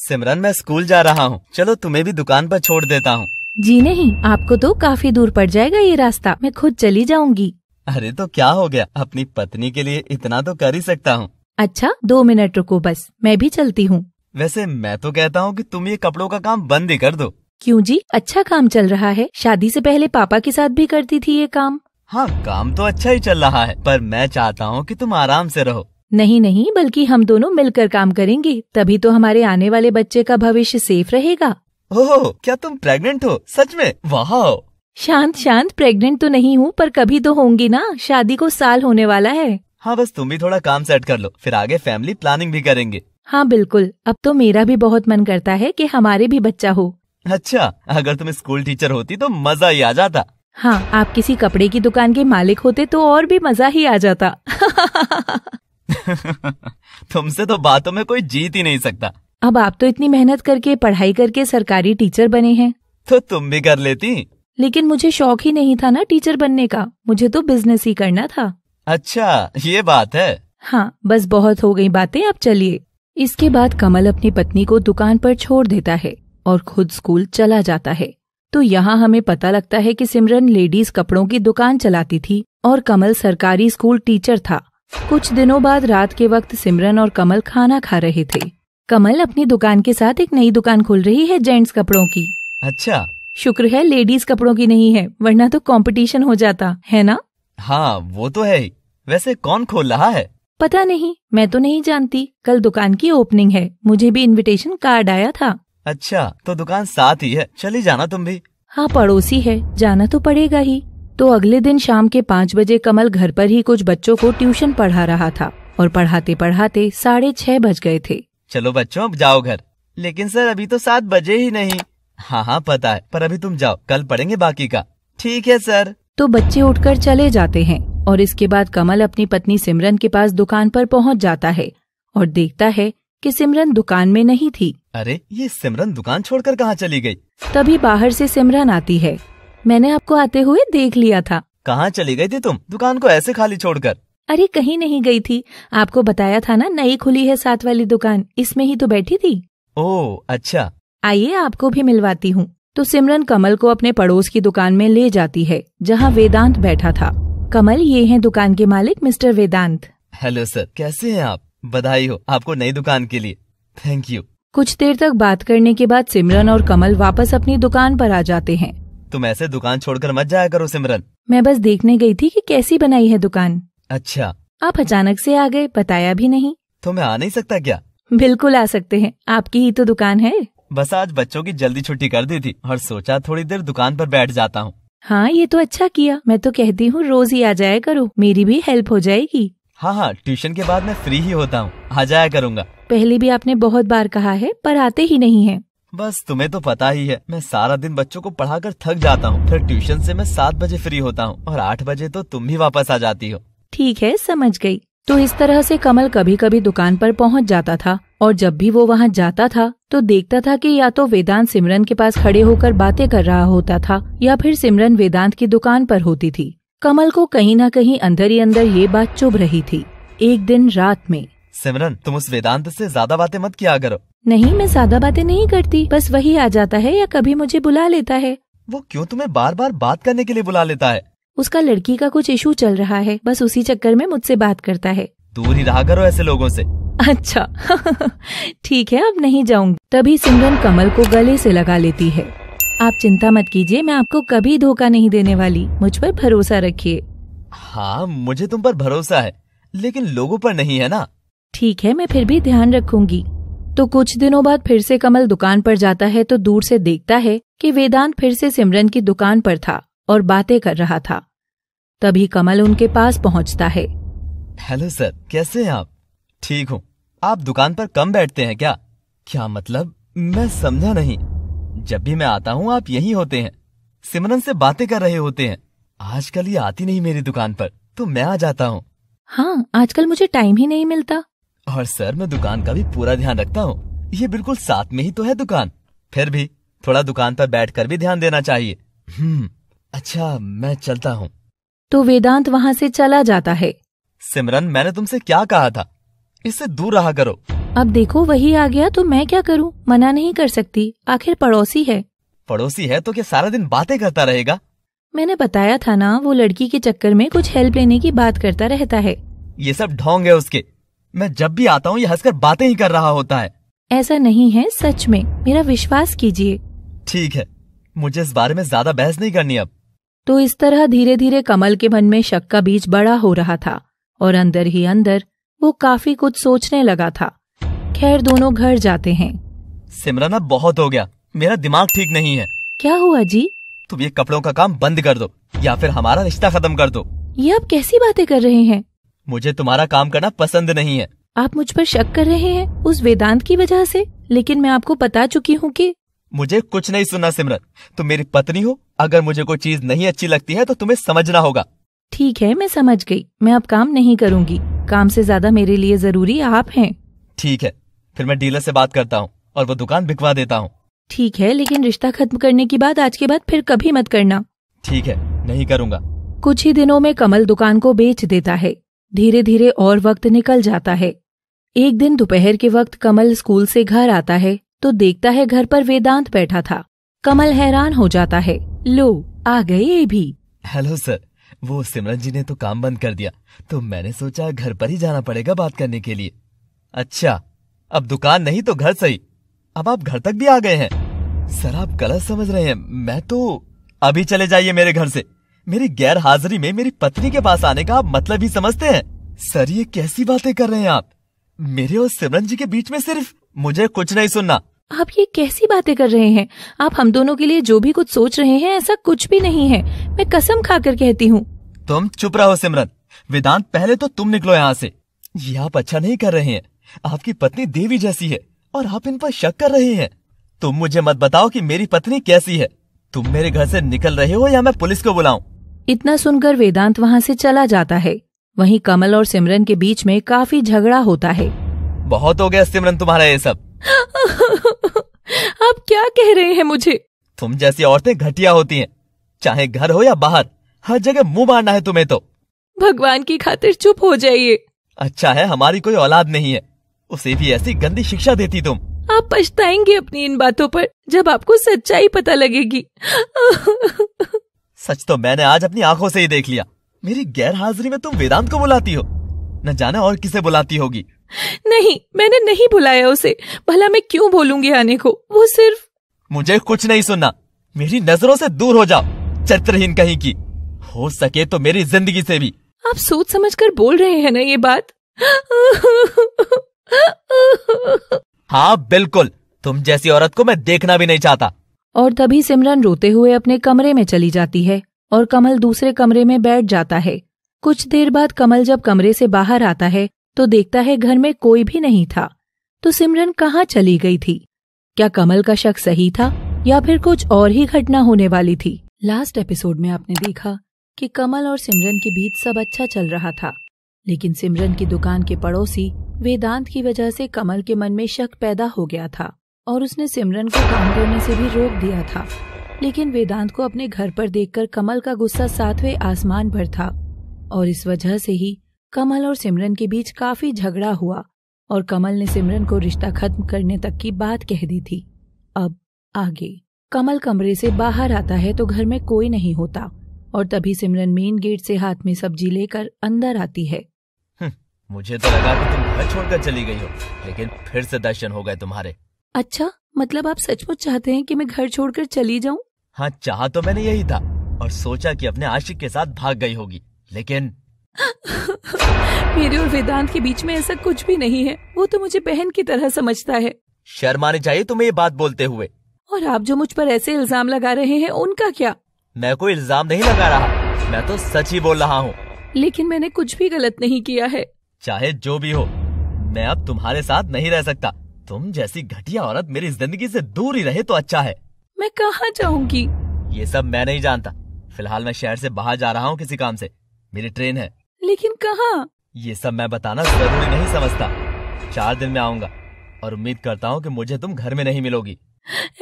सिमरन मैं स्कूल जा रहा हूँ चलो तुम्हें भी दुकान पर छोड़ देता हूँ जी नहीं आपको तो काफी दूर पड़ जाएगा ये रास्ता मैं खुद चली जाऊंगी अरे तो क्या हो गया अपनी पत्नी के लिए इतना तो कर ही सकता हूँ अच्छा दो मिनट रुको बस मैं भी चलती हूँ वैसे मैं तो कहता हूँ कि तुम ये कपड़ों का काम बंद ही कर दो क्यों जी अच्छा काम चल रहा है शादी से पहले पापा के साथ भी करती थी ये काम हाँ काम तो अच्छा ही चल रहा है पर मैं चाहता हूँ कि तुम आराम से रहो नहीं नहीं बल्कि हम दोनों मिलकर काम करेंगे तभी तो हमारे आने वाले बच्चे का भविष्य सेफ रहेगा ओह क्या तुम प्रेग्नेंट हो सच में वाह शांत शांत प्रेग्नेंट तो नहीं हूँ पर कभी तो होंगी ना शादी को साल होने वाला है हाँ बस तुम भी थोड़ा काम सेट कर लो फिर आगे फैमिली प्लानिंग भी करेंगे हाँ बिल्कुल अब तो मेरा भी बहुत मन करता है कि हमारे भी बच्चा हो अच्छा अगर तुम स्कूल टीचर होती तो मजा ही आ जाता हाँ आप किसी कपड़े की दुकान के मालिक होते तो और भी मजा ही आ जाता तुमसे तो बातों में कोई जीत ही नहीं सकता अब आप तो इतनी मेहनत करके पढ़ाई करके सरकारी टीचर बने हैं तो तुम भी कर लेती लेकिन मुझे शौक ही नहीं था ना टीचर बनने का मुझे तो बिजनेस ही करना था अच्छा ये बात है हाँ बस बहुत हो गई बातें अब चलिए इसके बाद कमल अपनी पत्नी को दुकान पर छोड़ देता है और खुद स्कूल चला जाता है तो यहाँ हमें पता लगता है कि सिमरन लेडीज कपड़ों की दुकान चलाती थी और कमल सरकारी स्कूल टीचर था कुछ दिनों बाद रात के वक्त सिमरन और कमल खाना खा रहे थे कमल अपनी दुकान के साथ एक नई दुकान खोल रही है जेंट्स कपड़ों की अच्छा शुक्र है लेडीज कपड़ों की नहीं है वरना तो कंपटीशन हो जाता है ना हाँ वो तो है वैसे कौन खोल रहा है पता नहीं मैं तो नहीं जानती कल दुकान की ओपनिंग है मुझे भी इनविटेशन कार्ड आया था अच्छा तो दुकान साथ ही है चले जाना तुम भी हाँ पड़ोसी है जाना तो पड़ेगा ही तो अगले दिन शाम के पाँच बजे कमल घर पर ही कुछ बच्चों को ट्यूशन पढ़ा रहा था और पढ़ाते पढ़ाते साढ़े छह बज गए थे चलो बच्चों अब जाओ घर लेकिन सर अभी तो सात बजे ही नहीं हाँ हाँ पता है पर अभी तुम जाओ कल पढ़ेंगे बाकी का ठीक है सर तो बच्चे उठकर चले जाते हैं और इसके बाद कमल अपनी पत्नी सिमरन के पास दुकान पर पहुंच जाता है और देखता है कि सिमरन दुकान में नहीं थी अरे ये सिमरन दुकान छोड़कर कहाँ चली गई? तभी बाहर से सिमरन आती है मैंने आपको आते हुए देख लिया था कहाँ चली गई थी तुम दुकान को ऐसे खाली छोड़कर अरे कहीं नहीं गई थी आपको बताया था ना नई खुली है साथ वाली दुकान इसमें ही तो बैठी थी ओह अच्छा आइए आपको भी मिलवाती हूँ तो सिमरन कमल को अपने पड़ोस की दुकान में ले जाती है जहाँ वेदांत बैठा था कमल ये हैं दुकान के मालिक मिस्टर वेदांत हेलो सर कैसे हैं आप बधाई हो आपको नई दुकान के लिए थैंक यू कुछ देर तक बात करने के बाद सिमरन और कमल वापस अपनी दुकान पर आ जाते हैं तुम ऐसे दुकान छोड़कर मत जाया करो सिमरन मैं बस देखने गई थी कि कैसी बनाई है दुकान अच्छा आप अचानक से आ गए बताया भी नहीं तो मैं आ नहीं सकता क्या बिल्कुल आ सकते हैं आपकी ही तो दुकान है बस आज बच्चों की जल्दी छुट्टी कर दी थी और सोचा थोड़ी देर दुकान पर बैठ जाता हूँ हाँ ये तो अच्छा किया मैं तो कहती हूँ रोज ही आ जाया करो मेरी भी हेल्प हो जाएगी हाँ हाँ ट्यूशन के बाद मैं फ्री ही होता हूँ आ जाया करूँगा पहले भी आपने बहुत बार कहा है पर आते ही नहीं है बस तुम्हें तो पता ही है मैं सारा दिन बच्चों को पढ़ाकर थक जाता हूँ फिर ट्यूशन से मैं सात बजे फ्री होता हूँ और आठ बजे तो तुम भी वापस आ जाती हो ठीक है समझ गई तो इस तरह से कमल कभी कभी दुकान पर पहुंच जाता था और जब भी वो वहां जाता था तो देखता था कि या तो वेदांत सिमरन के पास खड़े होकर बातें कर रहा होता था या फिर सिमरन वेदांत की दुकान पर होती थी कमल को कहीं न कहीं अंदर ही अंदर ये बात चुभ रही थी एक दिन रात में सिमरन तुम उस वेदांत से ज्यादा बातें मत किया करो नहीं मैं ज्यादा बातें नहीं करती बस वही आ जाता है या कभी मुझे बुला लेता है वो क्यों तुम्हें बार बार बात करने के लिए बुला लेता है उसका लड़की का कुछ इशू चल रहा है बस उसी चक्कर में मुझसे बात करता है दूर ही रहा करो ऐसे लोगों से अच्छा ठीक है अब नहीं जाऊंगी तभी सिमरन कमल को गले से लगा लेती है आप चिंता मत कीजिए मैं आपको कभी धोखा नहीं देने वाली मुझ पर भरोसा रखिए हाँ मुझे तुम पर भरोसा है लेकिन लोगों पर नहीं है ना ठीक है मैं फिर भी ध्यान रखूंगी तो कुछ दिनों बाद फिर से कमल दुकान पर जाता है तो दूर से देखता है कि वेदांत फिर से सिमरन की दुकान पर था और बातें कर रहा था तभी कमल उनके पास पहुंचता है हेलो सर कैसे हैं आप ठीक हूँ आप दुकान पर कम बैठते हैं क्या क्या मतलब मैं समझा नहीं जब भी मैं आता हूँ आप यही होते हैं सिमरन से बातें कर रहे होते हैं आजकल ये आती नहीं मेरी दुकान पर तो मैं आ जाता हूँ हाँ आजकल मुझे टाइम ही नहीं मिलता और सर मैं दुकान का भी पूरा ध्यान रखता हूँ ये बिल्कुल साथ में ही तो है दुकान फिर भी थोड़ा दुकान पर बैठकर भी ध्यान देना चाहिए हम्म अच्छा मैं चलता हूँ तो वेदांत वहाँ से चला जाता है सिमरन मैंने तुमसे क्या कहा था इससे दूर रहा करो अब देखो वही आ गया तो मैं क्या करूँ मना नहीं कर सकती आखिर पड़ोसी है पड़ोसी है तो क्या सारा दिन बातें करता रहेगा मैंने बताया था ना वो लड़की के चक्कर में कुछ हेल्प लेने की बात करता रहता है ये सब ढोंग है उसके मैं जब भी आता हूँ ये हंसकर बातें ही कर रहा होता है ऐसा नहीं है सच में मेरा विश्वास कीजिए ठीक है मुझे इस बारे में ज्यादा बहस नहीं करनी अब तो इस तरह धीरे धीरे कमल के मन में शक का बीज बड़ा हो रहा था और अंदर ही अंदर वो काफी कुछ सोचने लगा था खैर दोनों घर जाते हैं सिमरन अब बहुत हो गया मेरा दिमाग ठीक नहीं है क्या हुआ जी तुम ये कपड़ों का काम बंद कर दो या फिर हमारा रिश्ता खत्म कर दो ये आप कैसी बातें कर रहे हैं मुझे तुम्हारा काम करना पसंद नहीं है आप मुझ पर शक कर रहे हैं उस वेदांत की वजह से लेकिन मैं आपको बता चुकी हूँ कि मुझे कुछ नहीं सुना सिमरन तुम मेरी पत्नी हो अगर मुझे कोई चीज नहीं अच्छी लगती है तो तुम्हें समझना होगा ठीक है मैं समझ गई मैं अब काम नहीं करूँगी काम से ज्यादा मेरे लिए जरूरी आप हैं ठीक है फिर मैं डीलर से बात करता हूँ और वो दुकान बिकवा देता हूँ ठीक है लेकिन रिश्ता खत्म करने की बात आज के बाद फिर कभी मत करना ठीक है नहीं करूँगा कुछ ही दिनों में कमल दुकान को बेच देता है धीरे धीरे और वक्त निकल जाता है एक दिन दोपहर के वक्त कमल स्कूल से घर आता है तो देखता है घर पर वेदांत बैठा था कमल हैरान हो जाता है लो आ गए ये भी हेलो सर वो सिमरन जी ने तो काम बंद कर दिया तो मैंने सोचा घर पर ही जाना पड़ेगा बात करने के लिए अच्छा अब दुकान नहीं तो घर सही अब आप घर तक भी आ गए हैं सर आप गलत समझ रहे हैं मैं तो अभी चले जाइए मेरे घर से मेरी गैर हाजिरी में मेरी पत्नी के पास आने का आप मतलब ही समझते हैं सर ये कैसी बातें कर रहे हैं आप मेरे और सिमरन जी के बीच में सिर्फ मुझे कुछ नहीं सुनना आप ये कैसी बातें कर रहे हैं आप हम दोनों के लिए जो भी कुछ सोच रहे हैं ऐसा कुछ भी नहीं है मैं कसम खाकर कहती हूँ तुम चुप रहो सिमरन वेदांत पहले तो तुम निकलो यहाँ से ये आप अच्छा नहीं कर रहे हैं आपकी पत्नी देवी जैसी है और आप इन पर शक कर रहे हैं तुम मुझे मत बताओ कि मेरी पत्नी कैसी है तुम मेरे घर से निकल रहे हो या मैं पुलिस को बुलाऊं इतना सुनकर वेदांत वहाँ से चला जाता है वहीं कमल और सिमरन के बीच में काफी झगड़ा होता है बहुत हो गया सिमरन तुम्हारा ये सब आप क्या कह रहे हैं मुझे तुम जैसी औरतें घटिया होती हैं चाहे घर हो या बाहर हर जगह मुंह मारना है तुम्हें तो भगवान की खातिर चुप हो जाइए अच्छा है हमारी कोई औलाद नहीं है उसे भी ऐसी गंदी शिक्षा देती तुम आप पछताएंगे अपनी इन बातों पर जब आपको सच्चाई पता लगेगी सच तो मैंने आज अपनी आंखों से ही देख लिया मेरी गैर हाजिरी में तुम वेदांत को बुलाती हो न जाने और किसे बुलाती होगी नहीं मैंने नहीं बुलाया उसे भला मैं क्यों बोलूंगी आने को वो सिर्फ मुझे कुछ नहीं सुनना मेरी नजरों से दूर हो जाओ चरित्रहीन कहीं की हो सके तो मेरी जिंदगी से भी आप सोच समझ कर बोल रहे हैं ना ये बात हाँ बिल्कुल तुम जैसी औरत को मैं देखना भी नहीं चाहता और तभी सिमरन रोते हुए अपने कमरे में चली जाती है और कमल दूसरे कमरे में बैठ जाता है कुछ देर बाद कमल जब कमरे से बाहर आता है तो देखता है घर में कोई भी नहीं था तो सिमरन कहाँ चली गई थी क्या कमल का शक सही था या फिर कुछ और ही घटना होने वाली थी लास्ट एपिसोड में आपने देखा कि कमल और सिमरन के बीच सब अच्छा चल रहा था लेकिन सिमरन की दुकान के पड़ोसी वेदांत की वजह से कमल के मन में शक पैदा हो गया था और उसने सिमरन को काम करने से भी रोक दिया था लेकिन वेदांत को अपने घर पर देखकर कमल का गुस्सा सातवें आसमान पर था और इस वजह से ही कमल और सिमरन के बीच काफी झगड़ा हुआ और कमल ने सिमरन को रिश्ता खत्म करने तक की बात कह दी थी अब आगे कमल कमरे से बाहर आता है तो घर में कोई नहीं होता और तभी सिमरन मेन गेट से हाथ में सब्जी लेकर अंदर आती है हम्म, मुझे तो लगा कि तुम घर छोड़कर चली गई हो लेकिन फिर से दर्शन हो गए तुम्हारे अच्छा मतलब आप सचमुच चाहते हैं कि मैं घर छोड़कर चली जाऊं? हाँ चाह तो मैंने यही था और सोचा कि अपने आशिक के साथ भाग गई होगी लेकिन मेरे और वेदांत के बीच में ऐसा कुछ भी नहीं है वो तो मुझे बहन की तरह समझता है शर्माने चाहिए तुम्हें ये बात बोलते हुए और आप जो मुझ पर ऐसे इल्जाम लगा रहे हैं उनका क्या मैं कोई इल्जाम नहीं लगा रहा मैं तो सच ही बोल रहा हूँ लेकिन मैंने कुछ भी गलत नहीं किया है चाहे जो भी हो मैं अब तुम्हारे साथ नहीं रह सकता तुम जैसी घटिया औरत मेरी जिंदगी से दूर ही रहे तो अच्छा है मैं कहाँ जाऊंगी ये सब मैं नहीं जानता फिलहाल मैं शहर से बाहर जा रहा हूँ किसी काम से मेरी ट्रेन है लेकिन कहाँ ये सब मैं बताना जरूरी नहीं समझता चार दिन में आऊँगा और उम्मीद करता हूँ कि मुझे तुम घर में नहीं मिलोगी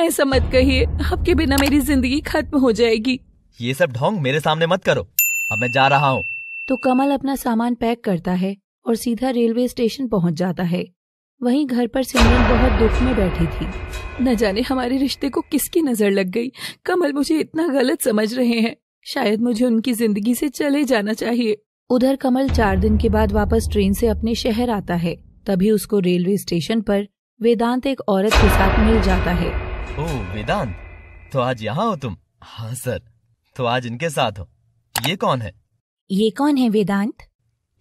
ऐसा मत कहिए आपके बिना मेरी जिंदगी खत्म हो जाएगी ये सब ढोंग मेरे सामने मत करो अब मैं जा रहा हूँ तो कमल अपना सामान पैक करता है और सीधा रेलवे स्टेशन पहुँच जाता है वहीं घर पर सिमरन बहुत दुख में बैठी थी न जाने हमारे रिश्ते को किसकी नजर लग गई कमल मुझे इतना गलत समझ रहे हैं शायद मुझे उनकी जिंदगी से चले जाना चाहिए उधर कमल चार दिन के बाद वापस ट्रेन से अपने शहर आता है तभी उसको रेलवे स्टेशन पर वेदांत एक औरत के साथ मिल जाता है ओ वेदांत तो आज यहाँ हो तुम हाँ सर तो आज इनके साथ हो ये कौन है ये कौन है वेदांत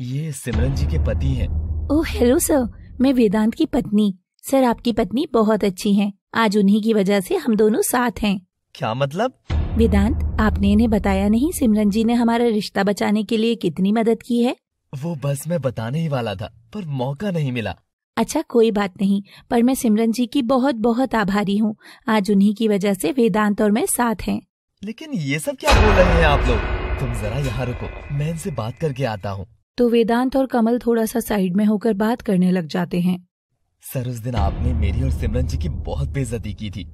ये सिमरन जी के पति हैं। ओह हेलो सर मैं वेदांत की पत्नी सर आपकी पत्नी बहुत अच्छी हैं। आज उन्हीं की वजह से हम दोनों साथ हैं क्या मतलब वेदांत आपने इन्हें बताया नहीं सिमरन जी ने हमारा रिश्ता बचाने के लिए कितनी मदद की है वो बस मैं बताने ही वाला था पर मौका नहीं मिला अच्छा कोई बात नहीं पर मैं सिमरन जी की बहुत बहुत आभारी हूँ आज उन्हीं की वजह से वेदांत और मैं साथ हैं लेकिन ये सब क्या बोल रहे हैं आप लोग तुम जरा यहाँ रुको मैं इनसे बात करके आता हूँ तो वेदांत और कमल थोड़ा सा साइड में होकर बात करने लग जाते हैं सर उस दिन आपने मेरी और सिमरन जी की बहुत बेजती की थी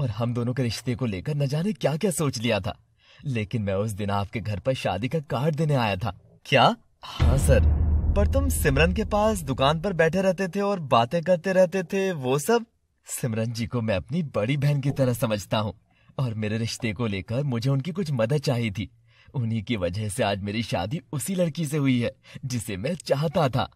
और हम दोनों के रिश्ते को लेकर न जाने क्या क्या सोच लिया था लेकिन मैं उस दिन आपके घर पर शादी का कार्ड देने आया था क्या हाँ सर पर तुम सिमरन के पास दुकान पर बैठे रहते थे और बातें करते रहते थे वो सब सिमरन जी को मैं अपनी बड़ी बहन की तरह समझता हूँ और मेरे रिश्ते को लेकर मुझे उनकी कुछ मदद चाहिए थी उन्हीं की वजह से आज मेरी शादी उसी लड़की से हुई है जिसे मैं चाहता था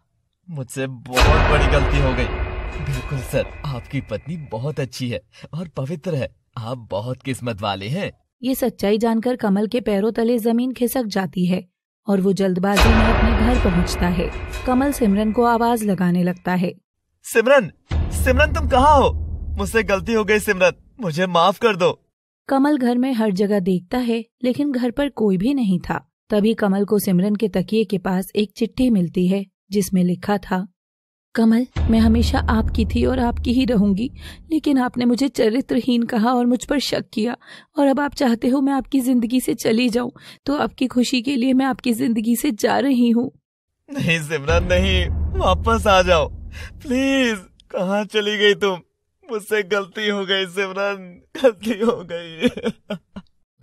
मुझसे बहुत बड़ी गलती हो गई बिल्कुल सर आपकी पत्नी बहुत अच्छी है और पवित्र है आप बहुत किस्मत वाले हैं ये सच्चाई जानकर कमल के पैरों तले जमीन खिसक जाती है और वो जल्दबाजी में अपने घर पहुंचता है कमल सिमरन को आवाज लगाने लगता है सिमरन सिमरन तुम कहाँ हो मुझसे गलती हो गई सिमरन मुझे माफ कर दो कमल घर में हर जगह देखता है लेकिन घर पर कोई भी नहीं था तभी कमल को सिमरन के तकिए के पास एक चिट्ठी मिलती है जिसमें लिखा था कमल मैं हमेशा आपकी थी और आपकी ही रहूंगी लेकिन आपने मुझे चरित्रहीन कहा और मुझ पर शक किया और अब आप चाहते हो मैं आपकी जिंदगी से चली जाऊं तो आपकी खुशी के लिए मैं आपकी जिंदगी से जा रही हूँ नहीं सिमरन नहीं वापस आ जाओ प्लीज कहाँ चली गई तुम मुझसे गलती हो गई सिमरन गलती हो गई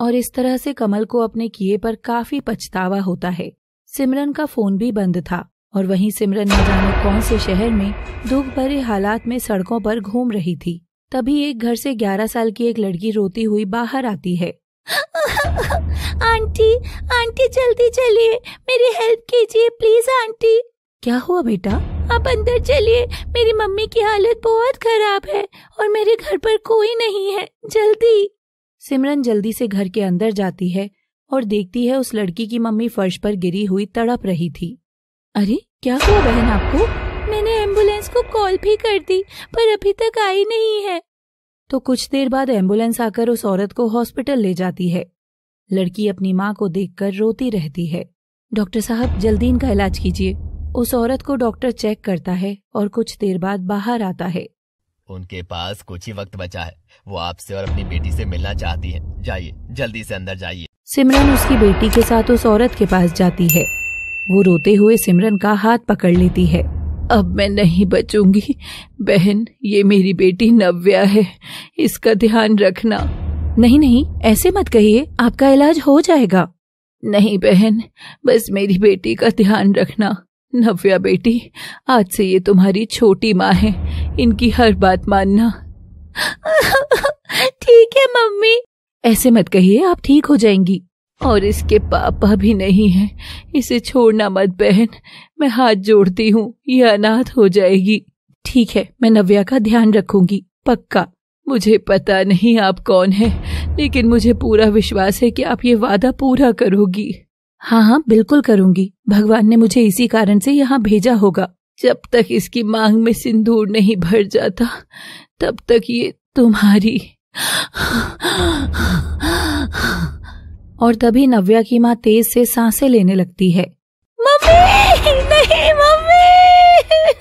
और इस तरह से कमल को अपने किए पर काफी पछतावा होता है सिमरन का फोन भी बंद था और वहीं सिमरन न जाने कौन से शहर में दुख भरे हालात में सड़कों पर घूम रही थी तभी एक घर से 11 साल की एक लड़की रोती हुई बाहर आती है आंटी आंटी जल्दी चलिए मेरी हेल्प कीजिए प्लीज आंटी क्या हुआ बेटा आप अंदर चलिए मेरी मम्मी की हालत बहुत खराब है और मेरे घर पर कोई नहीं है जल्दी सिमरन जल्दी से घर के अंदर जाती है और देखती है उस लड़की की मम्मी फर्श पर गिरी हुई तड़प रही थी अरे क्या हुआ बहन आपको मैंने एम्बुलेंस को कॉल भी कर दी पर अभी तक आई नहीं है तो कुछ देर बाद एम्बुलेंस आकर उस औरत को हॉस्पिटल ले जाती है लड़की अपनी माँ को देखकर रोती रहती है डॉक्टर साहब जल्दी इनका इलाज कीजिए उस औरत को डॉक्टर चेक करता है और कुछ देर बाद बाहर आता है उनके पास कुछ ही वक्त बचा है वो आपसे और अपनी बेटी से मिलना चाहती है जाइए जल्दी से अंदर जाइए सिमरन उसकी बेटी के साथ उस औरत के पास जाती है वो रोते हुए सिमरन का हाथ पकड़ लेती है अब मैं नहीं बचूंगी बहन ये मेरी बेटी नव्या है इसका ध्यान रखना नहीं नहीं ऐसे मत कहिए आपका इलाज हो जाएगा नहीं बहन बस मेरी बेटी का ध्यान रखना नव्या बेटी आज से ये तुम्हारी छोटी माँ है इनकी हर बात मानना ठीक है मम्मी ऐसे मत कहिए आप ठीक हो जाएंगी और इसके पापा भी नहीं है इसे छोड़ना मत बहन मैं हाथ जोड़ती हूँ ये अनाथ हो जाएगी ठीक है मैं नव्या का ध्यान रखूंगी पक्का मुझे पता नहीं आप कौन है लेकिन मुझे पूरा विश्वास है कि आप ये वादा पूरा करोगी हाँ हाँ बिल्कुल करूंगी भगवान ने मुझे इसी कारण से यहाँ भेजा होगा जब तक इसकी मांग में सिंदूर नहीं भर जाता तब तक ये तुम्हारी और तभी नव्या की माँ तेज से सांसें लेने लगती है मम्मी नहीं मम्मी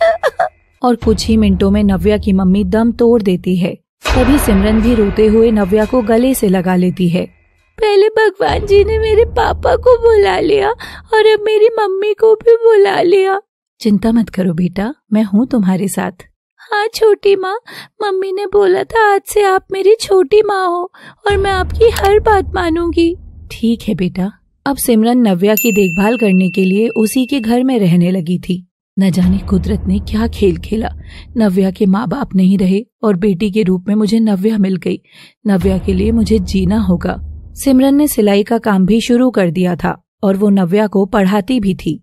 और कुछ ही मिनटों में नव्या की मम्मी दम तोड़ देती है तभी सिमरन भी रोते हुए नव्या को गले से लगा लेती है पहले भगवान जी ने मेरे पापा को बुला लिया और अब मेरी मम्मी को भी बुला लिया चिंता मत करो बेटा मैं हूँ तुम्हारे साथ हाँ छोटी माँ मम्मी ने बोला था आज से आप मेरी छोटी माँ हो और मैं आपकी हर बात मानूंगी ठीक है बेटा अब सिमरन नव्या की देखभाल करने के लिए उसी के घर में रहने लगी थी न जाने कुदरत ने क्या खेल खेला नव्या के माँ बाप नहीं रहे और बेटी के रूप में मुझे नव्या मिल गई नव्या के लिए मुझे जीना होगा सिमरन ने सिलाई का काम भी शुरू कर दिया था और वो नव्या को पढ़ाती भी थी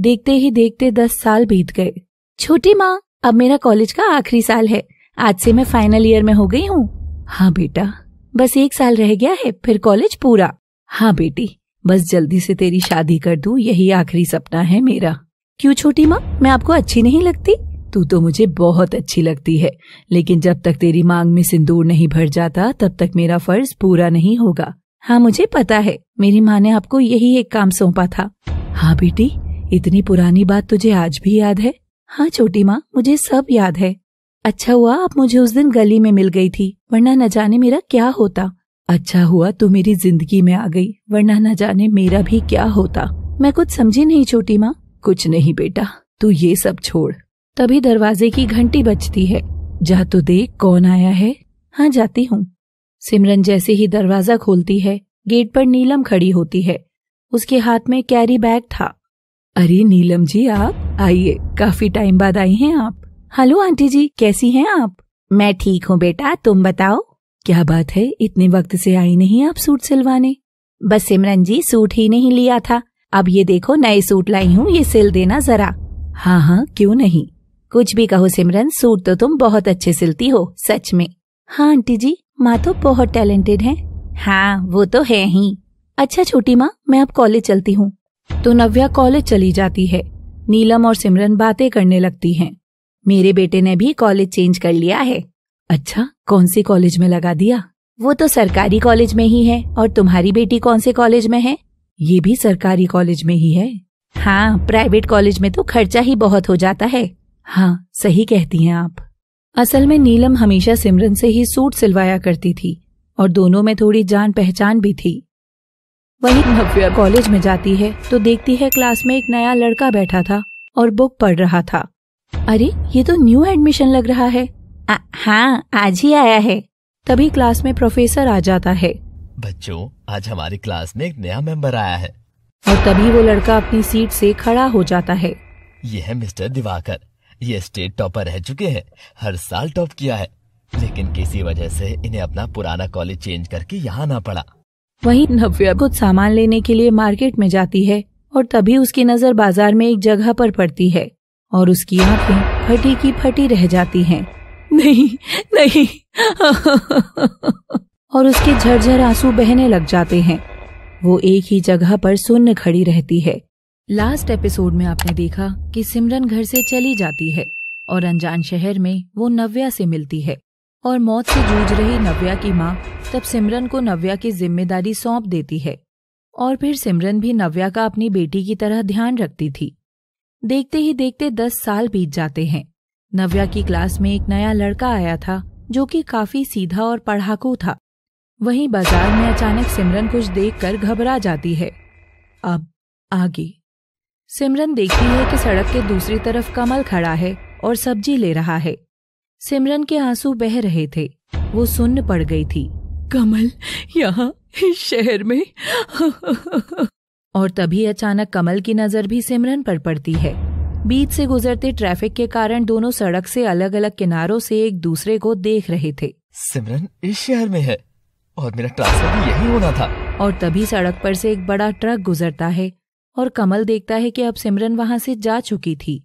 देखते ही देखते दस साल बीत गए छोटी माँ अब मेरा कॉलेज का आखिरी साल है आज से मैं फाइनल ईयर में हो गई हूँ हाँ बेटा बस एक साल रह गया है फिर कॉलेज पूरा हाँ बेटी बस जल्दी से तेरी शादी कर दू यही आखिरी सपना है मेरा क्यों छोटी माँ मैं आपको अच्छी नहीं लगती तू तो मुझे बहुत अच्छी लगती है लेकिन जब तक तेरी मांग में सिंदूर नहीं भर जाता तब तक मेरा फर्ज पूरा नहीं होगा हाँ मुझे पता है मेरी माँ ने आपको यही एक काम सौंपा था हाँ बेटी इतनी पुरानी बात तुझे आज भी याद है हाँ छोटी माँ मुझे सब याद है अच्छा हुआ आप मुझे उस दिन गली में मिल गई थी वरना न जाने मेरा क्या होता अच्छा हुआ तू मेरी जिंदगी में आ गई वरना न जाने मेरा भी क्या होता मैं कुछ समझी नहीं छोटी माँ कुछ नहीं बेटा तू ये सब छोड़ तभी दरवाजे की घंटी बजती है जा तो देख कौन आया है हाँ जाती हूँ सिमरन जैसे ही दरवाजा खोलती है गेट पर नीलम खड़ी होती है उसके हाथ में कैरी बैग था अरे नीलम जी आप आइए काफी टाइम बाद आई हैं आप हेलो आंटी जी कैसी हैं आप मैं ठीक हूँ बेटा तुम बताओ क्या बात है इतने वक्त से आई नहीं आप सूट सिलवाने बस सिमरन जी सूट ही नहीं लिया था अब ये देखो नए सूट लाई हूँ ये सिल देना जरा हाँ हाँ क्यों नहीं कुछ भी कहो सिमरन सूट तो तुम बहुत अच्छे सिलती हो सच में हाँ आंटी जी माँ तो बहुत टैलेंटेड है हाँ वो तो है ही अच्छा छोटी माँ मैं अब कॉलेज चलती हूँ तो नव्या कॉलेज चली जाती है नीलम और सिमरन बातें करने लगती हैं। मेरे बेटे ने भी कॉलेज चेंज कर लिया है अच्छा कौन से कॉलेज में लगा दिया वो तो सरकारी कॉलेज में ही है और तुम्हारी बेटी कौन से कॉलेज में है ये भी सरकारी कॉलेज में ही है हाँ प्राइवेट कॉलेज में तो खर्चा ही बहुत हो जाता है हाँ सही कहती हैं आप असल में नीलम हमेशा सिमरन से ही सूट सिलवाया करती थी और दोनों में थोड़ी जान पहचान भी थी वही भव्या कॉलेज में जाती है तो देखती है क्लास में एक नया लड़का बैठा था और बुक पढ़ रहा था अरे ये तो न्यू एडमिशन लग रहा है आ, हाँ आज ही आया है तभी क्लास में प्रोफेसर आ जाता है बच्चों आज हमारी क्लास में एक नया मेंबर आया है और तभी वो लड़का अपनी सीट से खड़ा हो जाता है यह है मिस्टर दिवाकर ये स्टेट टॉपर रह चुके हैं हर साल टॉप किया है लेकिन किसी वजह से इन्हें अपना पुराना कॉलेज चेंज करके यहाँ ना पड़ा वहीं नव्या कुछ सामान लेने के लिए मार्केट में जाती है और तभी उसकी नजर बाजार में एक जगह पर पड़ती है और उसकी आंखें फटी की फटी रह जाती हैं। नहीं नहीं और उसके झरझर आंसू बहने लग जाते हैं वो एक ही जगह पर सुन्न खड़ी रहती है लास्ट एपिसोड में आपने देखा कि सिमरन घर से चली जाती है और अनजान शहर में वो नव्या से मिलती है और मौत से जूझ रही नव्या की माँ तब सिमरन को नव्या की जिम्मेदारी सौंप देती है और फिर सिमरन भी नव्या का अपनी बेटी की तरह ध्यान रखती थी देखते ही देखते दस साल बीत जाते हैं नव्या की क्लास में एक नया लड़का आया था जो कि काफी सीधा और पढ़ाकू था वहीं बाजार में अचानक सिमरन कुछ देखकर घबरा जाती है अब आगे सिमरन देखती है कि सड़क के दूसरी तरफ कमल खड़ा है और सब्जी ले रहा है सिमरन के आंसू बह रहे थे वो सुन्न पड़ गई थी कमल यहाँ इस शहर में और तभी अचानक कमल की नजर भी सिमरन पर पड़ती है बीच से गुजरते ट्रैफिक के कारण दोनों सड़क से अलग अलग किनारों से एक दूसरे को देख रहे थे सिमरन इस शहर में है और मेरा ट्रांसफर भी यही होना था और तभी सड़क पर से एक बड़ा ट्रक गुजरता है और कमल देखता है कि अब सिमरन वहां से जा चुकी थी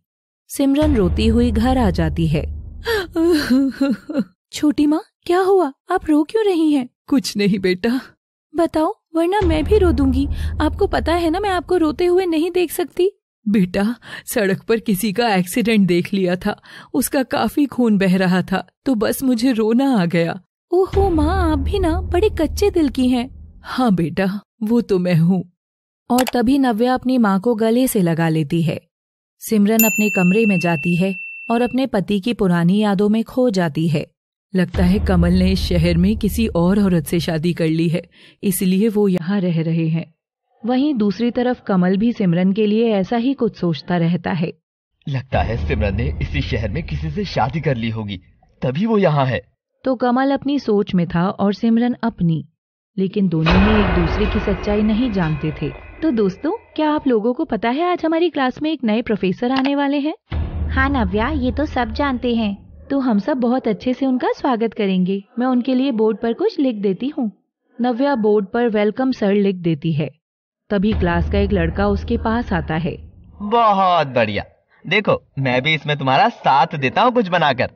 सिमरन रोती हुई घर आ जाती है छोटी माँ क्या हुआ आप रो क्यों रही हैं? कुछ नहीं बेटा बताओ वरना मैं भी रो दूंगी आपको पता है ना मैं आपको रोते हुए नहीं देख सकती बेटा सड़क पर किसी का एक्सीडेंट देख लिया था उसका काफी खून बह रहा था तो बस मुझे रोना आ गया ओहो माँ आप भी ना बड़े कच्चे दिल की हैं हाँ बेटा वो तो मैं हूँ और तभी नव्या अपनी माँ को गले से लगा लेती है सिमरन अपने कमरे में जाती है और अपने पति की पुरानी यादों में खो जाती है लगता है कमल ने इस शहर में किसी और औरत से शादी कर ली है इसलिए वो यहाँ रह रहे हैं वहीं दूसरी तरफ कमल भी सिमरन के लिए ऐसा ही कुछ सोचता रहता है लगता है सिमरन ने इसी शहर में किसी से शादी कर ली होगी तभी वो यहाँ है तो कमल अपनी सोच में था और सिमरन अपनी लेकिन दोनों ही एक दूसरे की सच्चाई नहीं जानते थे तो दोस्तों क्या आप लोगों को पता है आज हमारी क्लास में एक नए प्रोफेसर आने वाले हैं हाँ नव्या ये तो सब जानते हैं तो हम सब बहुत अच्छे से उनका स्वागत करेंगे मैं उनके लिए बोर्ड पर कुछ लिख देती हूँ नव्या बोर्ड पर वेलकम सर लिख देती है तभी क्लास का एक लड़का उसके पास आता है बहुत बढ़िया देखो मैं भी इसमें तुम्हारा साथ देता हूँ कुछ बनाकर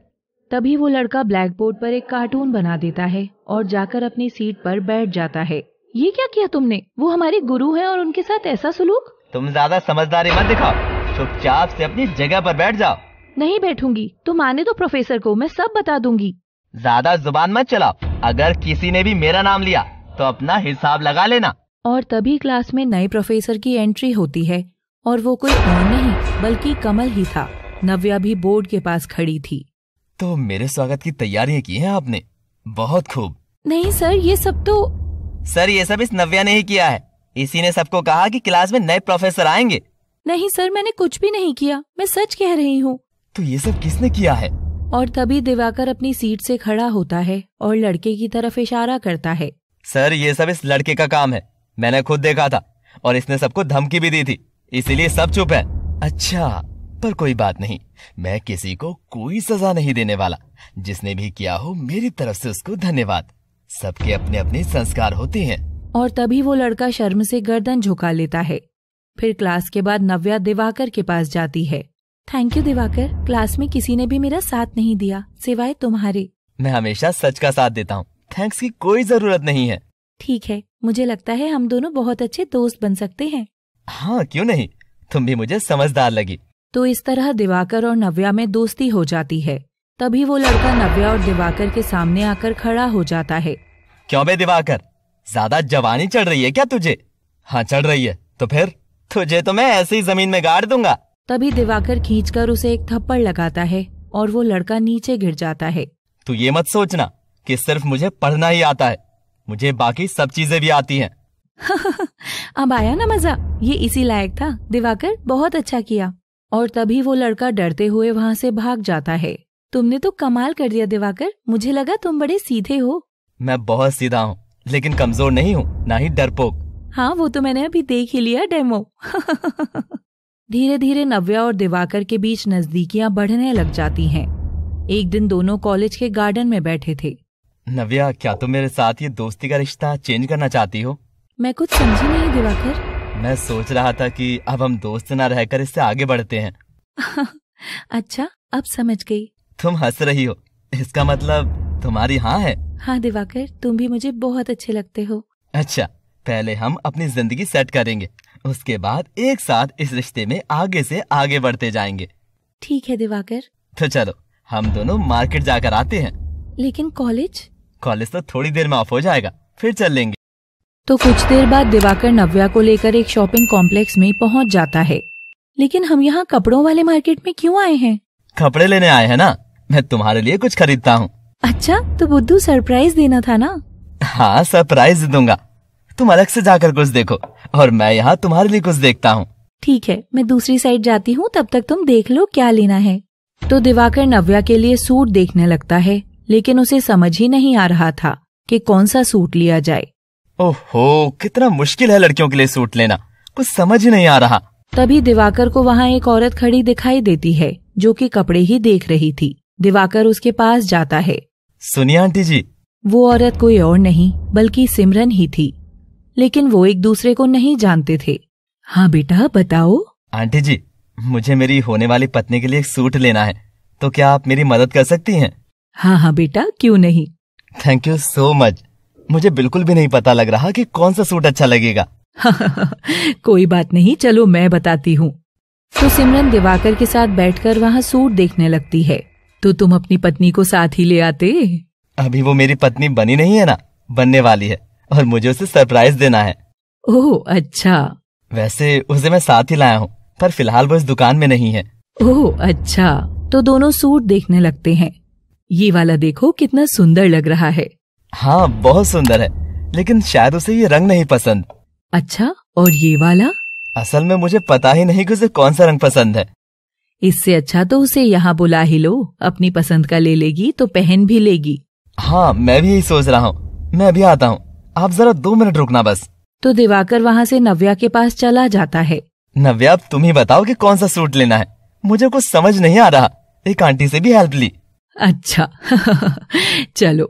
तभी वो लड़का ब्लैक बोर्ड पर एक कार्टून बना देता है और जाकर अपनी सीट पर बैठ जाता है ये क्या किया तुमने वो हमारे गुरु हैं और उनके साथ ऐसा सुलूक तुम ज्यादा समझदारी मत दिखाओ चुपचाप से अपनी जगह पर बैठ जाओ नहीं बैठूंगी तुम आने दो प्रोफेसर को मैं सब बता दूंगी ज्यादा जुबान मत चलाओ अगर किसी ने भी मेरा नाम लिया तो अपना हिसाब लगा लेना और तभी क्लास में नए प्रोफेसर की एंट्री होती है और वो कोई और नहीं बल्कि कमल ही था नव्या भी बोर्ड के पास खड़ी थी तो मेरे स्वागत की तैयारियां की हैं आपने बहुत खूब नहीं सर ये सब तो सर ये सब इस नव्या ने ही किया है इसी ने सबको कहा कि क्लास में नए प्रोफेसर आएंगे नहीं सर मैंने कुछ भी नहीं किया मैं सच कह रही हूँ तो ये सब किसने किया है और तभी दिवाकर अपनी सीट से खड़ा होता है और लड़के की तरफ इशारा करता है सर ये सब इस लड़के का काम है मैंने खुद देखा था और इसने सबको धमकी भी दी थी इसीलिए सब चुप है अच्छा पर कोई बात नहीं मैं किसी को कोई सजा नहीं देने वाला जिसने भी किया हो मेरी तरफ से उसको धन्यवाद सबके अपने अपने संस्कार होते हैं और तभी वो लड़का शर्म से गर्दन झुका लेता है फिर क्लास के बाद नव्या दिवाकर के पास जाती है थैंक यू दिवाकर क्लास में किसी ने भी मेरा साथ नहीं दिया सिवाय तुम्हारे मैं हमेशा सच का साथ देता हूँ थैंक्स की कोई जरूरत नहीं है ठीक है मुझे लगता है हम दोनों बहुत अच्छे दोस्त बन सकते हैं हाँ क्यों नहीं तुम भी मुझे समझदार लगी तो इस तरह दिवाकर और नव्या में दोस्ती हो जाती है तभी वो लड़का नव्या और दिवाकर के सामने आकर खड़ा हो जाता है क्यों बे दिवाकर ज्यादा जवानी चढ़ रही है क्या तुझे हाँ चढ़ रही है तो फिर तुझे तो मैं ऐसे ही जमीन में गाड़ दूंगा तभी दिवाकर खींच उसे एक थप्पड़ लगाता है और वो लड़का नीचे गिर जाता है तू ये मत सोचना कि सिर्फ मुझे पढ़ना ही आता है मुझे बाकी सब चीजें भी आती हैं। अब आया ना मजा ये इसी लायक था दिवाकर बहुत अच्छा किया और तभी वो लड़का डरते हुए वहाँ से भाग जाता है तुमने तो कमाल कर दिया दिवाकर मुझे लगा तुम बड़े सीधे हो मैं बहुत सीधा हूँ लेकिन कमजोर नहीं हूँ ना ही डरपोक हाँ वो तो मैंने अभी देख ही लिया डेमो धीरे धीरे नव्या और दिवाकर के बीच नजदीकियाँ बढ़ने लग जाती हैं। एक दिन दोनों कॉलेज के गार्डन में बैठे थे नव्या क्या तुम मेरे साथ ये दोस्ती का रिश्ता चेंज करना चाहती हो मैं कुछ समझी नहीं दिवाकर मैं सोच रहा था कि अब हम दोस्त न रहकर इससे आगे बढ़ते हैं अच्छा अब समझ गई तुम हंस रही हो इसका मतलब तुम्हारी हाँ है हाँ दिवाकर तुम भी मुझे बहुत अच्छे लगते हो अच्छा पहले हम अपनी जिंदगी सेट करेंगे उसके बाद एक साथ इस रिश्ते में आगे से आगे बढ़ते जाएंगे ठीक है दिवाकर तो चलो हम दोनों मार्केट जाकर आते हैं लेकिन कॉलेज कॉलेज तो थोड़ी देर में ऑफ हो जाएगा फिर चल लेंगे तो कुछ देर बाद दिवाकर नव्या को लेकर एक शॉपिंग कॉम्प्लेक्स में पहुंच जाता है लेकिन हम यहाँ कपड़ों वाले मार्केट में क्यों आए हैं कपड़े लेने आए हैं ना मैं तुम्हारे लिए कुछ खरीदता हूँ अच्छा तो बुद्धू सरप्राइज देना था ना हाँ सरप्राइज दूंगा तुम अलग से जाकर कुछ देखो और मैं यहाँ तुम्हारे लिए कुछ देखता हूँ ठीक है मैं दूसरी साइड जाती हूँ तब तक तुम देख लो क्या लेना है तो दिवाकर नव्या के लिए सूट देखने लगता है लेकिन उसे समझ ही नहीं आ रहा था कि कौन सा सूट लिया जाए ओहो कितना मुश्किल है लड़कियों के लिए सूट लेना कुछ समझ ही नहीं आ रहा तभी दिवाकर को वहाँ एक औरत खड़ी दिखाई देती है जो कि कपड़े ही देख रही थी दिवाकर उसके पास जाता है सुनिए आंटी जी वो औरत कोई और नहीं बल्कि सिमरन ही थी लेकिन वो एक दूसरे को नहीं जानते थे हाँ बेटा बताओ आंटी जी मुझे मेरी होने वाली पत्नी के लिए एक सूट लेना है तो क्या आप मेरी मदद कर सकती हैं हाँ हाँ बेटा क्यों नहीं थैंक यू सो मच मुझे बिल्कुल भी नहीं पता लग रहा कि कौन सा सूट अच्छा लगेगा कोई बात नहीं चलो मैं बताती हूँ तो सिमरन दिवाकर के साथ बैठकर वहाँ सूट देखने लगती है तो तुम अपनी पत्नी को साथ ही ले आते अभी वो मेरी पत्नी बनी नहीं है ना बनने वाली है और मुझे उसे सरप्राइज देना है ओह अच्छा वैसे उसे मैं साथ ही लाया हूँ पर फिलहाल वो इस दुकान में नहीं है ओह अच्छा तो दोनों सूट देखने लगते हैं ये वाला देखो कितना सुंदर लग रहा है हाँ बहुत सुंदर है लेकिन शायद उसे ये रंग नहीं पसंद अच्छा और ये वाला असल में मुझे पता ही नहीं कि उसे कौन सा रंग पसंद है इससे अच्छा तो उसे यहाँ बुला ही लो अपनी पसंद का ले लेगी तो पहन भी लेगी हाँ मैं भी यही सोच रहा हूँ मैं अभी आता हूँ आप जरा दो मिनट रुकना बस तो दिवाकर वहाँ से नव्या के पास चला जाता है नव्या अब तुम ही बताओ कि कौन सा सूट लेना है मुझे कुछ समझ नहीं आ रहा एक आंटी से भी हेल्प ली अच्छा चलो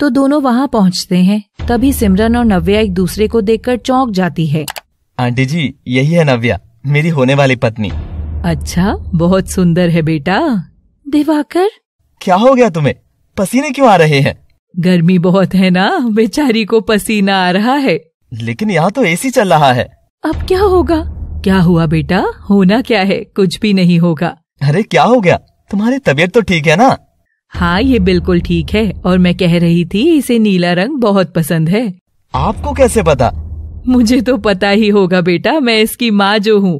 तो दोनों वहाँ पहुँचते हैं तभी सिमरन और नव्या एक दूसरे को देखकर चौंक जाती है आंटी जी यही है नव्या मेरी होने वाली पत्नी अच्छा बहुत सुंदर है बेटा दिवाकर क्या हो गया तुम्हें पसीने क्यों आ रहे हैं गर्मी बहुत है ना बेचारी को पसीना आ रहा है लेकिन यहाँ तो एसी चल रहा है अब क्या होगा क्या हुआ बेटा होना क्या है कुछ भी नहीं होगा अरे क्या हो गया तुम्हारी तबीयत तो ठीक है ना हाँ ये बिल्कुल ठीक है और मैं कह रही थी इसे नीला रंग बहुत पसंद है आपको कैसे पता मुझे तो पता ही होगा बेटा मैं इसकी माँ जो हूँ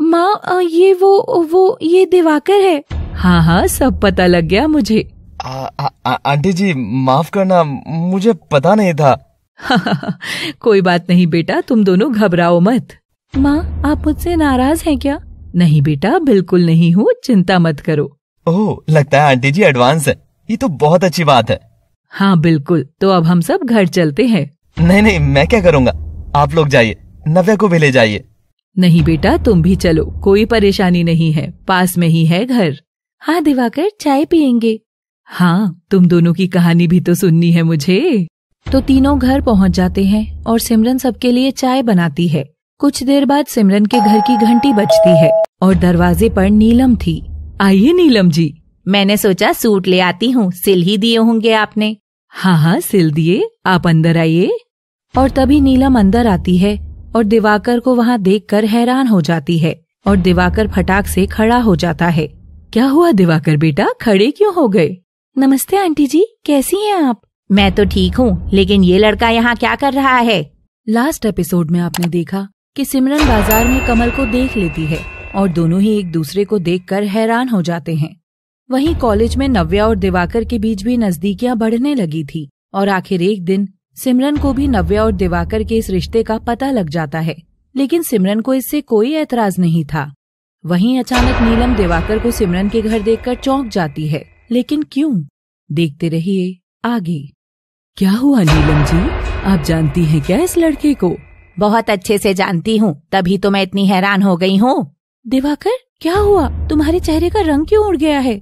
माँ ये वो वो ये दिवाकर है हाँ हाँ सब पता लग गया मुझे आंटी जी माफ करना मुझे पता नहीं था कोई बात नहीं बेटा तुम दोनों घबराओ मत माँ आप मुझसे नाराज हैं क्या नहीं बेटा बिल्कुल नहीं हूँ चिंता मत करो ओह लगता है आंटी जी एडवांस है ये तो बहुत अच्छी बात है हाँ बिल्कुल तो अब हम सब घर चलते हैं नहीं नहीं मैं क्या करूँगा आप लोग जाइए नव्या को भी ले जाइए नहीं बेटा तुम भी चलो कोई परेशानी नहीं है पास में ही है घर हाँ दिवाकर चाय पियेंगे हाँ तुम दोनों की कहानी भी तो सुननी है मुझे तो तीनों घर पहुँच जाते हैं और सिमरन सबके लिए चाय बनाती है कुछ देर बाद सिमरन के घर की घंटी बजती है और दरवाजे पर नीलम थी आइए नीलम जी मैंने सोचा सूट ले आती हूँ सिल ही दिए होंगे आपने हाँ हाँ सिल दिए आप अंदर आइए और तभी नीलम अंदर आती है और दिवाकर को वहाँ देखकर हैरान हो जाती है और दिवाकर फटाक से खड़ा हो जाता है क्या हुआ दिवाकर बेटा खड़े क्यों हो गए नमस्ते आंटी जी कैसी हैं आप मैं तो ठीक हूँ लेकिन ये लड़का यहाँ क्या कर रहा है लास्ट एपिसोड में आपने देखा कि सिमरन बाजार में कमल को देख लेती है और दोनों ही एक दूसरे को देखकर हैरान हो जाते हैं वहीं कॉलेज में नव्या और दिवाकर के बीच भी नजदीकियां बढ़ने लगी थी और आखिर एक दिन सिमरन को भी नव्या और दिवाकर के इस रिश्ते का पता लग जाता है लेकिन सिमरन को इससे कोई ऐतराज नहीं था वहीं अचानक नीलम दिवाकर को सिमरन के घर देखकर चौंक जाती है लेकिन क्यों देखते रहिए आगे क्या हुआ नीलम जी आप जानती हैं क्या इस लड़के को बहुत अच्छे से जानती हूँ तभी तो मैं इतनी हैरान हो गई हूँ दिवाकर क्या हुआ तुम्हारे चेहरे का रंग क्यों उड़ गया है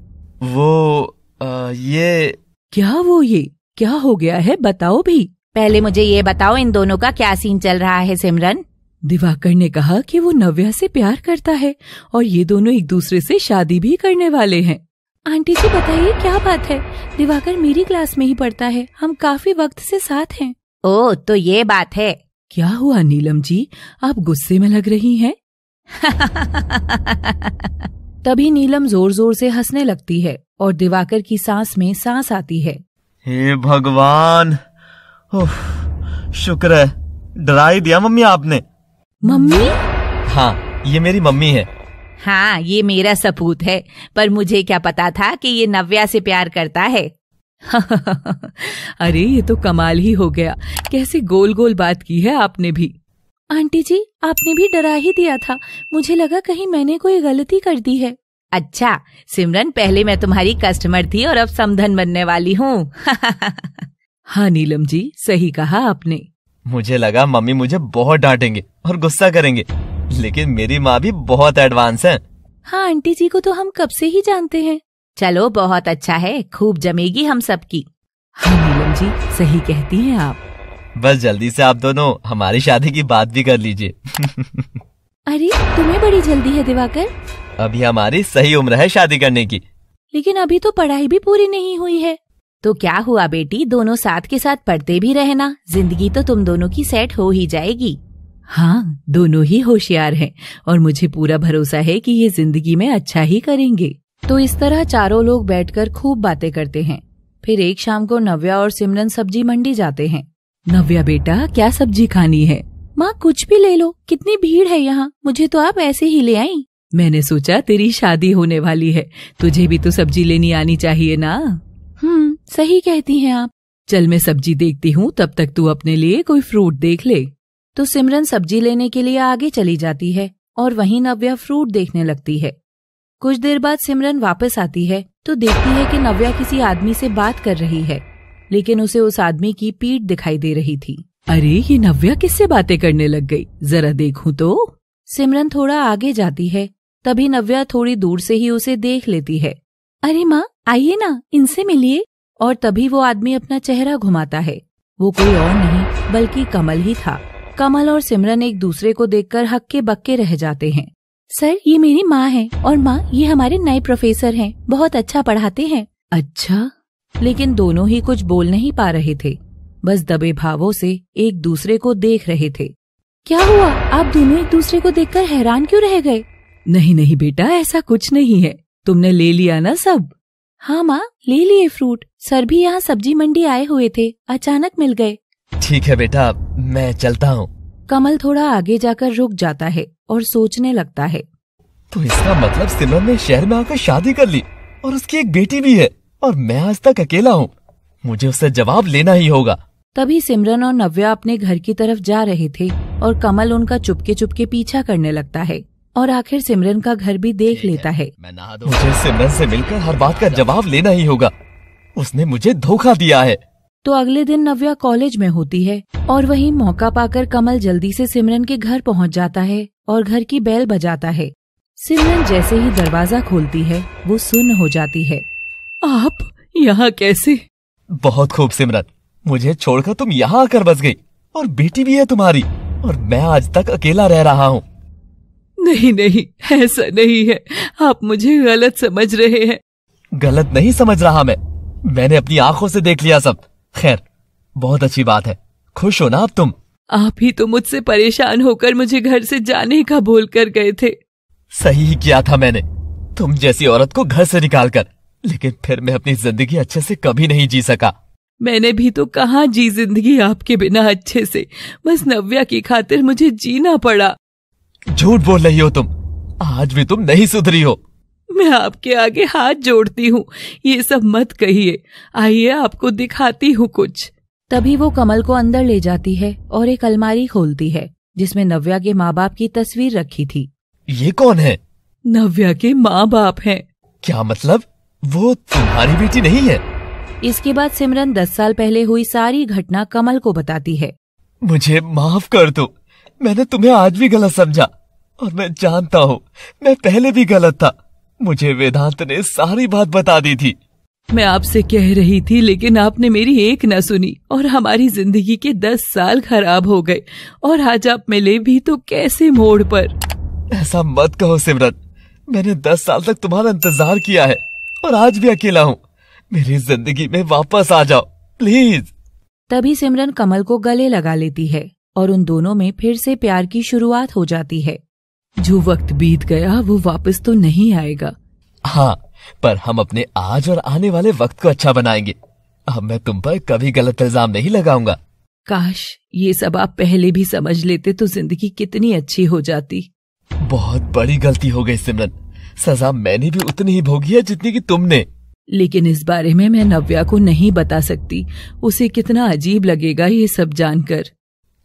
वो आ, ये क्या वो ये क्या हो गया है बताओ भी पहले मुझे ये बताओ इन दोनों का क्या सीन चल रहा है सिमरन दिवाकर ने कहा कि वो नव्या से प्यार करता है और ये दोनों एक दूसरे से शादी भी करने वाले हैं आंटी जी बताइए क्या बात है दिवाकर मेरी क्लास में ही पढ़ता है हम काफी वक्त से साथ हैं ओ तो ये बात है क्या हुआ नीलम जी आप गुस्से में लग रही हैं तभी नीलम जोर जोर से हंसने लगती है और दिवाकर की सांस में सांस आती है हे भगवान शुक्र है डरा ही दिया मम्मी आपने मम्मी हाँ ये मेरी मम्मी है हाँ ये मेरा सपूत है पर मुझे क्या पता था कि ये नव्या से प्यार करता है अरे ये तो कमाल ही हो गया कैसे गोल गोल बात की है आपने भी आंटी जी आपने भी डरा ही दिया था मुझे लगा कहीं मैंने कोई गलती कर दी है अच्छा सिमरन पहले मैं तुम्हारी कस्टमर थी और अब समधन बनने वाली हूँ हाँ नीलम जी सही कहा आपने मुझे लगा मम्मी मुझे बहुत डांटेंगे और गुस्सा करेंगे लेकिन मेरी माँ भी बहुत एडवांस है हाँ आंटी जी को तो हम कब से ही जानते हैं चलो बहुत अच्छा है खूब जमेगी हम सबकी हाँ नीलम जी सही कहती हैं आप बस जल्दी से आप दोनों हमारी शादी की बात भी कर लीजिए अरे तुम्हें बड़ी जल्दी है दिवाकर अभी हमारी सही उम्र है शादी करने की लेकिन अभी तो पढ़ाई भी पूरी नहीं हुई है तो क्या हुआ बेटी दोनों साथ के साथ पढ़ते भी रहना जिंदगी तो तुम दोनों की सेट हो ही जाएगी हाँ दोनों ही होशियार हैं और मुझे पूरा भरोसा है कि ये जिंदगी में अच्छा ही करेंगे तो इस तरह चारों लोग बैठकर खूब बातें करते हैं फिर एक शाम को नव्या और सिमरन सब्जी मंडी जाते हैं नव्या बेटा क्या सब्जी खानी है माँ कुछ भी ले लो कितनी भीड़ है यहाँ मुझे तो आप ऐसे ही ले आई मैंने सोचा तेरी शादी होने वाली है तुझे भी तो सब्जी लेनी आनी चाहिए ना हम्म सही कहती हैं आप चल मैं सब्जी देखती हूँ तब तक तू अपने लिए कोई फ्रूट देख ले तो सिमरन सब्जी लेने के लिए आगे चली जाती है और वहीं नव्या फ्रूट देखने लगती है कुछ देर बाद सिमरन वापस आती है तो देखती है कि नव्या किसी आदमी से बात कर रही है लेकिन उसे उस आदमी की पीठ दिखाई दे रही थी अरे ये नव्या किससे बातें करने लग गई जरा देखूं तो सिमरन थोड़ा आगे जाती है तभी नव्या थोड़ी दूर से ही उसे देख लेती है अरे माँ आइए ना इनसे मिलिए और तभी वो आदमी अपना चेहरा घुमाता है वो कोई और नहीं बल्कि कमल ही था कमल और सिमरन एक दूसरे को देखकर हक्के बक्के रह जाते हैं सर ये मेरी माँ है और माँ ये हमारे नए प्रोफेसर हैं बहुत अच्छा पढ़ाते हैं अच्छा लेकिन दोनों ही कुछ बोल नहीं पा रहे थे बस दबे भावों से एक दूसरे को देख रहे थे क्या हुआ आप दोनों एक दूसरे को देखकर हैरान क्यों रह गए नहीं नहीं बेटा ऐसा कुछ नहीं है तुमने ले लिया ना सब हाँ माँ ले लिए फ्रूट सर भी यहाँ सब्जी मंडी आए हुए थे अचानक मिल गए ठीक है बेटा मैं चलता हूँ कमल थोड़ा आगे जाकर रुक जाता है और सोचने लगता है तो इसका मतलब सिमरन ने शहर में आकर शादी कर ली और उसकी एक बेटी भी है और मैं आज तक अकेला हूँ मुझे उससे जवाब लेना ही होगा तभी सिमरन और नव्या अपने घर की तरफ जा रहे थे और कमल उनका चुपके चुपके पीछा करने लगता है और आखिर सिमरन का घर भी देख लेता है मुझे सिमरन से मिलकर हर बात का जवाब लेना ही होगा उसने मुझे धोखा दिया है तो अगले दिन नव्या कॉलेज में होती है और वही मौका पाकर कमल जल्दी से सिमरन के घर पहुंच जाता है और घर की बैल बजाता है सिमरन जैसे ही दरवाजा खोलती है वो सुन हो जाती है आप यहाँ कैसे बहुत खूब सिमरन मुझे छोड़कर तुम यहाँ आकर बस गई और बेटी भी है तुम्हारी और मैं आज तक अकेला रह रहा हूँ नहीं नहीं ऐसा नहीं है आप मुझे गलत समझ रहे हैं गलत नहीं समझ रहा मैं मैंने अपनी आंखों से देख लिया सब खैर बहुत अच्छी बात है खुश हो ना अब तुम आप ही तो मुझसे परेशान होकर मुझे घर से जाने का बोल कर गए थे सही ही किया था मैंने तुम जैसी औरत को घर से निकाल कर लेकिन फिर मैं अपनी जिंदगी अच्छे से कभी नहीं जी सका मैंने भी तो कहा जी जिंदगी आपके बिना अच्छे से बस नव्या की खातिर मुझे जीना पड़ा झूठ बोल रही हो तुम आज भी तुम नहीं सुधरी हो मैं आपके आगे हाथ जोड़ती हूँ ये सब मत कहिए आइए आपको दिखाती हूँ कुछ तभी वो कमल को अंदर ले जाती है और एक अलमारी खोलती है जिसमें नव्या के माँ बाप की तस्वीर रखी थी ये कौन है नव्या के माँ बाप हैं। क्या मतलब वो तुम्हारी बेटी नहीं है इसके बाद सिमरन दस साल पहले हुई सारी घटना कमल को बताती है मुझे माफ कर दो मैंने तुम्हें आज भी गलत समझा और मैं जानता हूँ मैं पहले भी गलत था मुझे वेदांत ने सारी बात बता दी थी मैं आपसे कह रही थी लेकिन आपने मेरी एक न सुनी और हमारी जिंदगी के दस साल खराब हो गए और आज आप मिले भी तो कैसे मोड़ पर ऐसा मत कहो सिमरत मैंने दस साल तक तुम्हारा इंतजार किया है और आज भी अकेला हूँ मेरी जिंदगी में वापस आ जाओ प्लीज तभी सिमरन कमल को गले लगा लेती है और उन दोनों में फिर से प्यार की शुरुआत हो जाती है जो वक्त बीत गया वो वापस तो नहीं आएगा हाँ पर हम अपने आज और आने वाले वक्त को अच्छा बनाएंगे अब मैं तुम पर कभी गलत इल्जाम नहीं लगाऊंगा काश ये सब आप पहले भी समझ लेते तो जिंदगी कितनी अच्छी हो जाती बहुत बड़ी गलती हो गई सिमरन सजा मैंने भी उतनी ही भोगी है जितनी की तुमने लेकिन इस बारे में मैं नव्या को नहीं बता सकती उसे कितना अजीब लगेगा ये सब जानकर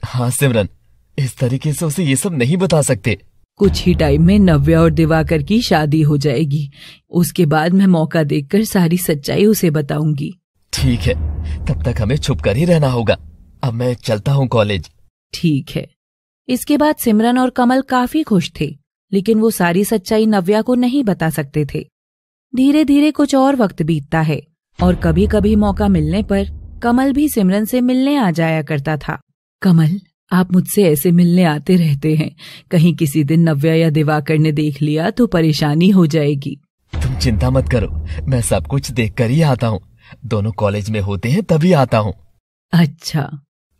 हाँ सिमरन इस तरीके से उसे ये सब नहीं बता सकते कुछ ही टाइम में नव्या और दिवाकर की शादी हो जाएगी उसके बाद मैं मौका देखकर सारी सच्चाई उसे बताऊंगी ठीक है तब तक हमें छुप कर ही रहना होगा अब मैं चलता हूँ कॉलेज ठीक है इसके बाद सिमरन और कमल काफी खुश थे लेकिन वो सारी सच्चाई नव्या को नहीं बता सकते थे धीरे धीरे कुछ और वक्त बीतता है और कभी कभी मौका मिलने पर कमल भी सिमरन से मिलने आ जाया करता था कमल आप मुझसे ऐसे मिलने आते रहते हैं कहीं किसी दिन नव्या या दिवाकर ने देख लिया तो परेशानी हो जाएगी तुम चिंता मत करो मैं सब कुछ देख कर ही आता हूँ दोनों कॉलेज में होते हैं तभी आता हूँ अच्छा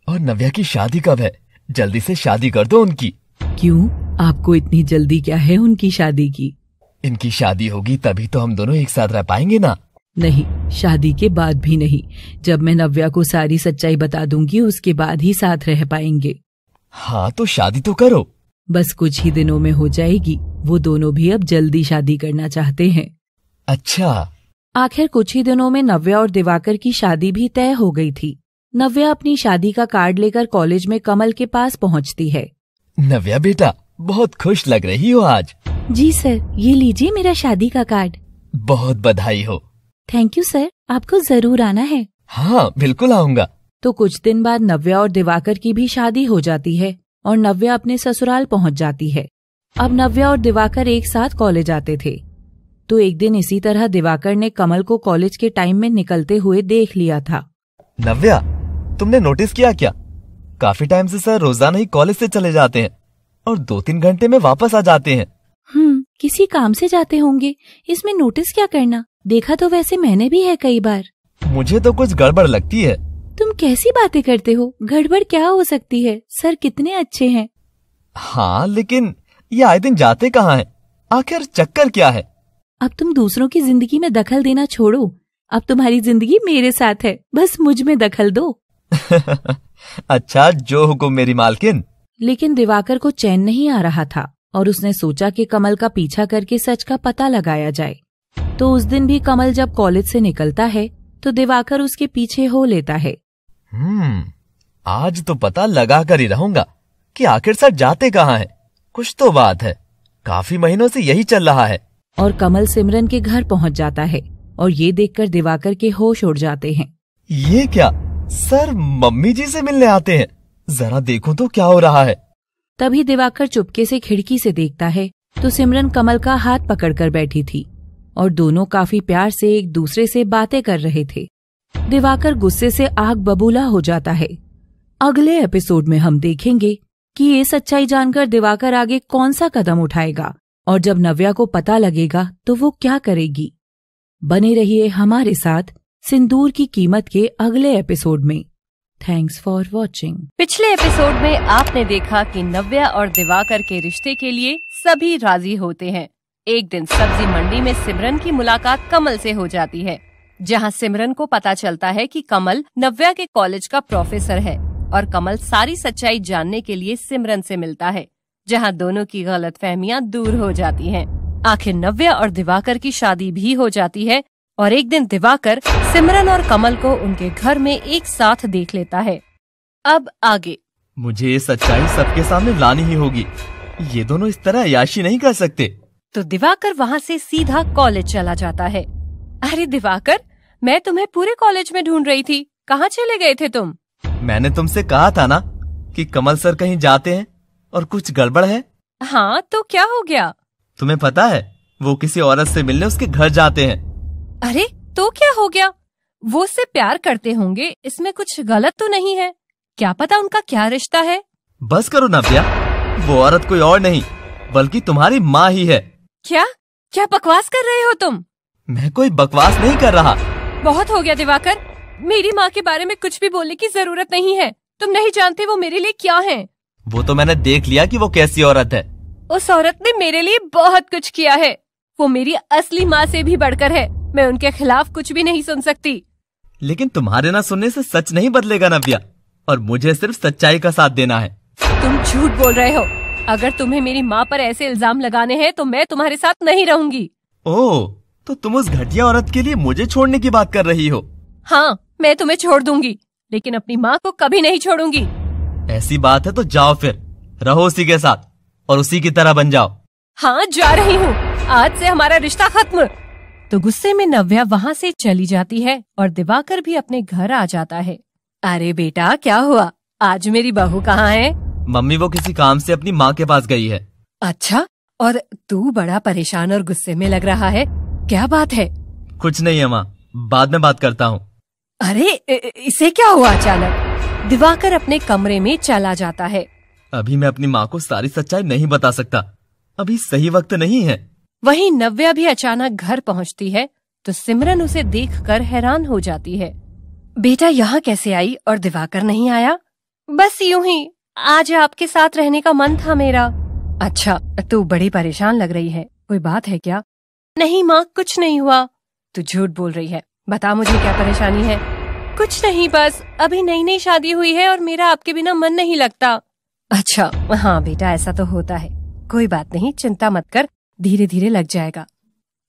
और नव्या की शादी कब है जल्दी से शादी कर दो उनकी क्यों आपको इतनी जल्दी क्या है उनकी शादी की इनकी शादी होगी तभी तो हम दोनों एक साथ रह पाएंगे ना नहीं शादी के बाद भी नहीं जब मैं नव्या को सारी सच्चाई बता दूंगी उसके बाद ही साथ रह पाएंगे हाँ तो शादी तो करो बस कुछ ही दिनों में हो जाएगी वो दोनों भी अब जल्दी शादी करना चाहते हैं अच्छा आखिर कुछ ही दिनों में नव्या और दिवाकर की शादी भी तय हो गई थी नव्या अपनी शादी का कार्ड लेकर कॉलेज में कमल के पास पहुंचती है नव्या बेटा बहुत खुश लग रही हो आज जी सर ये लीजिए मेरा शादी का कार्ड बहुत बधाई हो थैंक यू सर आपको जरूर आना है हाँ बिल्कुल आऊँगा तो कुछ दिन बाद नव्या और दिवाकर की भी शादी हो जाती है और नव्या अपने ससुराल पहुंच जाती है अब नव्या और दिवाकर एक साथ कॉलेज आते थे तो एक दिन इसी तरह दिवाकर ने कमल को कॉलेज के टाइम में निकलते हुए देख लिया था नव्या तुमने नोटिस किया क्या काफी टाइम से सर रोजाना ही कॉलेज से चले जाते हैं और दो तीन घंटे में वापस आ जाते हैं हम्म, किसी काम से जाते होंगे इसमें नोटिस क्या करना देखा तो वैसे मैंने भी है कई बार मुझे तो कुछ गड़बड़ लगती है तुम कैसी बातें करते हो गड़बड़ क्या हो सकती है सर कितने अच्छे हैं हाँ लेकिन ये आए दिन जाते कहाँ हैं? आखिर चक्कर क्या है अब तुम दूसरों की जिंदगी में दखल देना छोड़ो अब तुम्हारी जिंदगी मेरे साथ है बस मुझ में दखल दो अच्छा जो हुकुम मेरी मालकिन लेकिन दिवाकर को चैन नहीं आ रहा था और उसने सोचा कि कमल का पीछा करके सच का पता लगाया जाए तो उस दिन भी कमल जब कॉलेज से निकलता है तो दिवाकर उसके पीछे हो लेता है हम्म आज तो पता लगा कर ही रहूंगा कि आखिर सर जाते कहाँ है कुछ तो बात है काफी महीनों से यही चल रहा है और कमल सिमरन के घर पहुंच जाता है और ये देखकर दिवाकर के होश उड़ जाते हैं ये क्या सर मम्मी जी से मिलने आते हैं जरा देखो तो क्या हो रहा है तभी दिवाकर चुपके से खिड़की से देखता है तो सिमरन कमल का हाथ पकड़कर बैठी थी और दोनों काफी प्यार से एक दूसरे से बातें कर रहे थे दिवाकर गुस्से से आग बबूला हो जाता है अगले एपिसोड में हम देखेंगे कि ये सच्चाई जानकर दिवाकर आगे कौन सा कदम उठाएगा और जब नव्या को पता लगेगा तो वो क्या करेगी बने रहिए हमारे साथ सिंदूर की कीमत के अगले एपिसोड में थैंक्स फॉर वॉचिंग पिछले एपिसोड में आपने देखा कि नव्या और दिवाकर के रिश्ते के लिए सभी राजी होते हैं एक दिन सब्जी मंडी में सिमरन की मुलाकात कमल से हो जाती है जहां सिमरन को पता चलता है कि कमल नव्या के कॉलेज का प्रोफेसर है और कमल सारी सच्चाई जानने के लिए सिमरन से मिलता है जहां दोनों की गलत फहमिया दूर हो जाती हैं। आखिर नव्या और दिवाकर की शादी भी हो जाती है और एक दिन दिवाकर सिमरन और कमल को उनके घर में एक साथ देख लेता है अब आगे मुझे ये सच्चाई सबके सामने लानी ही होगी ये दोनों इस तरह याशी नहीं कर सकते तो दिवाकर वहाँ से सीधा कॉलेज चला जाता है अरे दिवाकर मैं तुम्हें पूरे कॉलेज में ढूंढ रही थी कहाँ चले गए थे तुम मैंने तुमसे कहा था ना कि कमल सर कहीं जाते हैं और कुछ गड़बड़ है हाँ तो क्या हो गया तुम्हें पता है वो किसी औरत से मिलने उसके घर जाते हैं अरे तो क्या हो गया वो उससे प्यार करते होंगे इसमें कुछ गलत तो नहीं है क्या पता उनका क्या रिश्ता है बस करो नव्या वो औरत कोई और नहीं बल्कि तुम्हारी माँ ही है क्या क्या बकवास कर रहे हो तुम मैं कोई बकवास नहीं कर रहा बहुत हो गया दिवाकर मेरी माँ के बारे में कुछ भी बोलने की जरूरत नहीं है तुम नहीं जानते वो मेरे लिए क्या है वो तो मैंने देख लिया कि वो कैसी औरत है उस औरत ने मेरे लिए बहुत कुछ किया है वो मेरी असली माँ से भी बढ़कर है मैं उनके खिलाफ कुछ भी नहीं सुन सकती लेकिन तुम्हारे ना सुनने से सच नहीं बदलेगा नव्या और मुझे सिर्फ सच्चाई का साथ देना है तुम झूठ बोल रहे हो अगर तुम्हें मेरी माँ पर ऐसे इल्जाम लगाने हैं तो मैं तुम्हारे साथ नहीं रहूंगी ओ तो तुम उस घटिया औरत के लिए मुझे छोड़ने की बात कर रही हो हाँ मैं तुम्हें छोड़ दूंगी लेकिन अपनी माँ को कभी नहीं छोड़ूंगी ऐसी बात है तो जाओ फिर रहो उसी के साथ और उसी की तरह बन जाओ हाँ जा रही हूँ आज से हमारा रिश्ता खत्म तो गुस्से में नव्या वहाँ से चली जाती है और दिवाकर भी अपने घर आ जाता है अरे बेटा क्या हुआ आज मेरी बहू कहाँ है मम्मी वो किसी काम से अपनी माँ के पास गई है अच्छा और तू बड़ा परेशान और गुस्से में लग रहा है क्या बात है कुछ नहीं है माँ बाद में बात करता हूँ अरे इसे क्या हुआ अचानक दिवाकर अपने कमरे में चला जाता है अभी मैं अपनी माँ को सारी सच्चाई नहीं बता सकता अभी सही वक्त नहीं है वहीं नव्या भी अचानक घर पहुंचती है तो सिमरन उसे देखकर हैरान हो जाती है बेटा यहाँ कैसे आई और दिवाकर नहीं आया बस यूं ही आज आपके साथ रहने का मन था मेरा अच्छा तू बड़ी परेशान लग रही है कोई बात है क्या नहीं माँ कुछ नहीं हुआ तू झूठ बोल रही है बता मुझे क्या परेशानी है कुछ नहीं बस अभी नई नई शादी हुई है और मेरा आपके बिना मन नहीं लगता अच्छा हाँ बेटा ऐसा तो होता है कोई बात नहीं चिंता मत कर धीरे धीरे लग जाएगा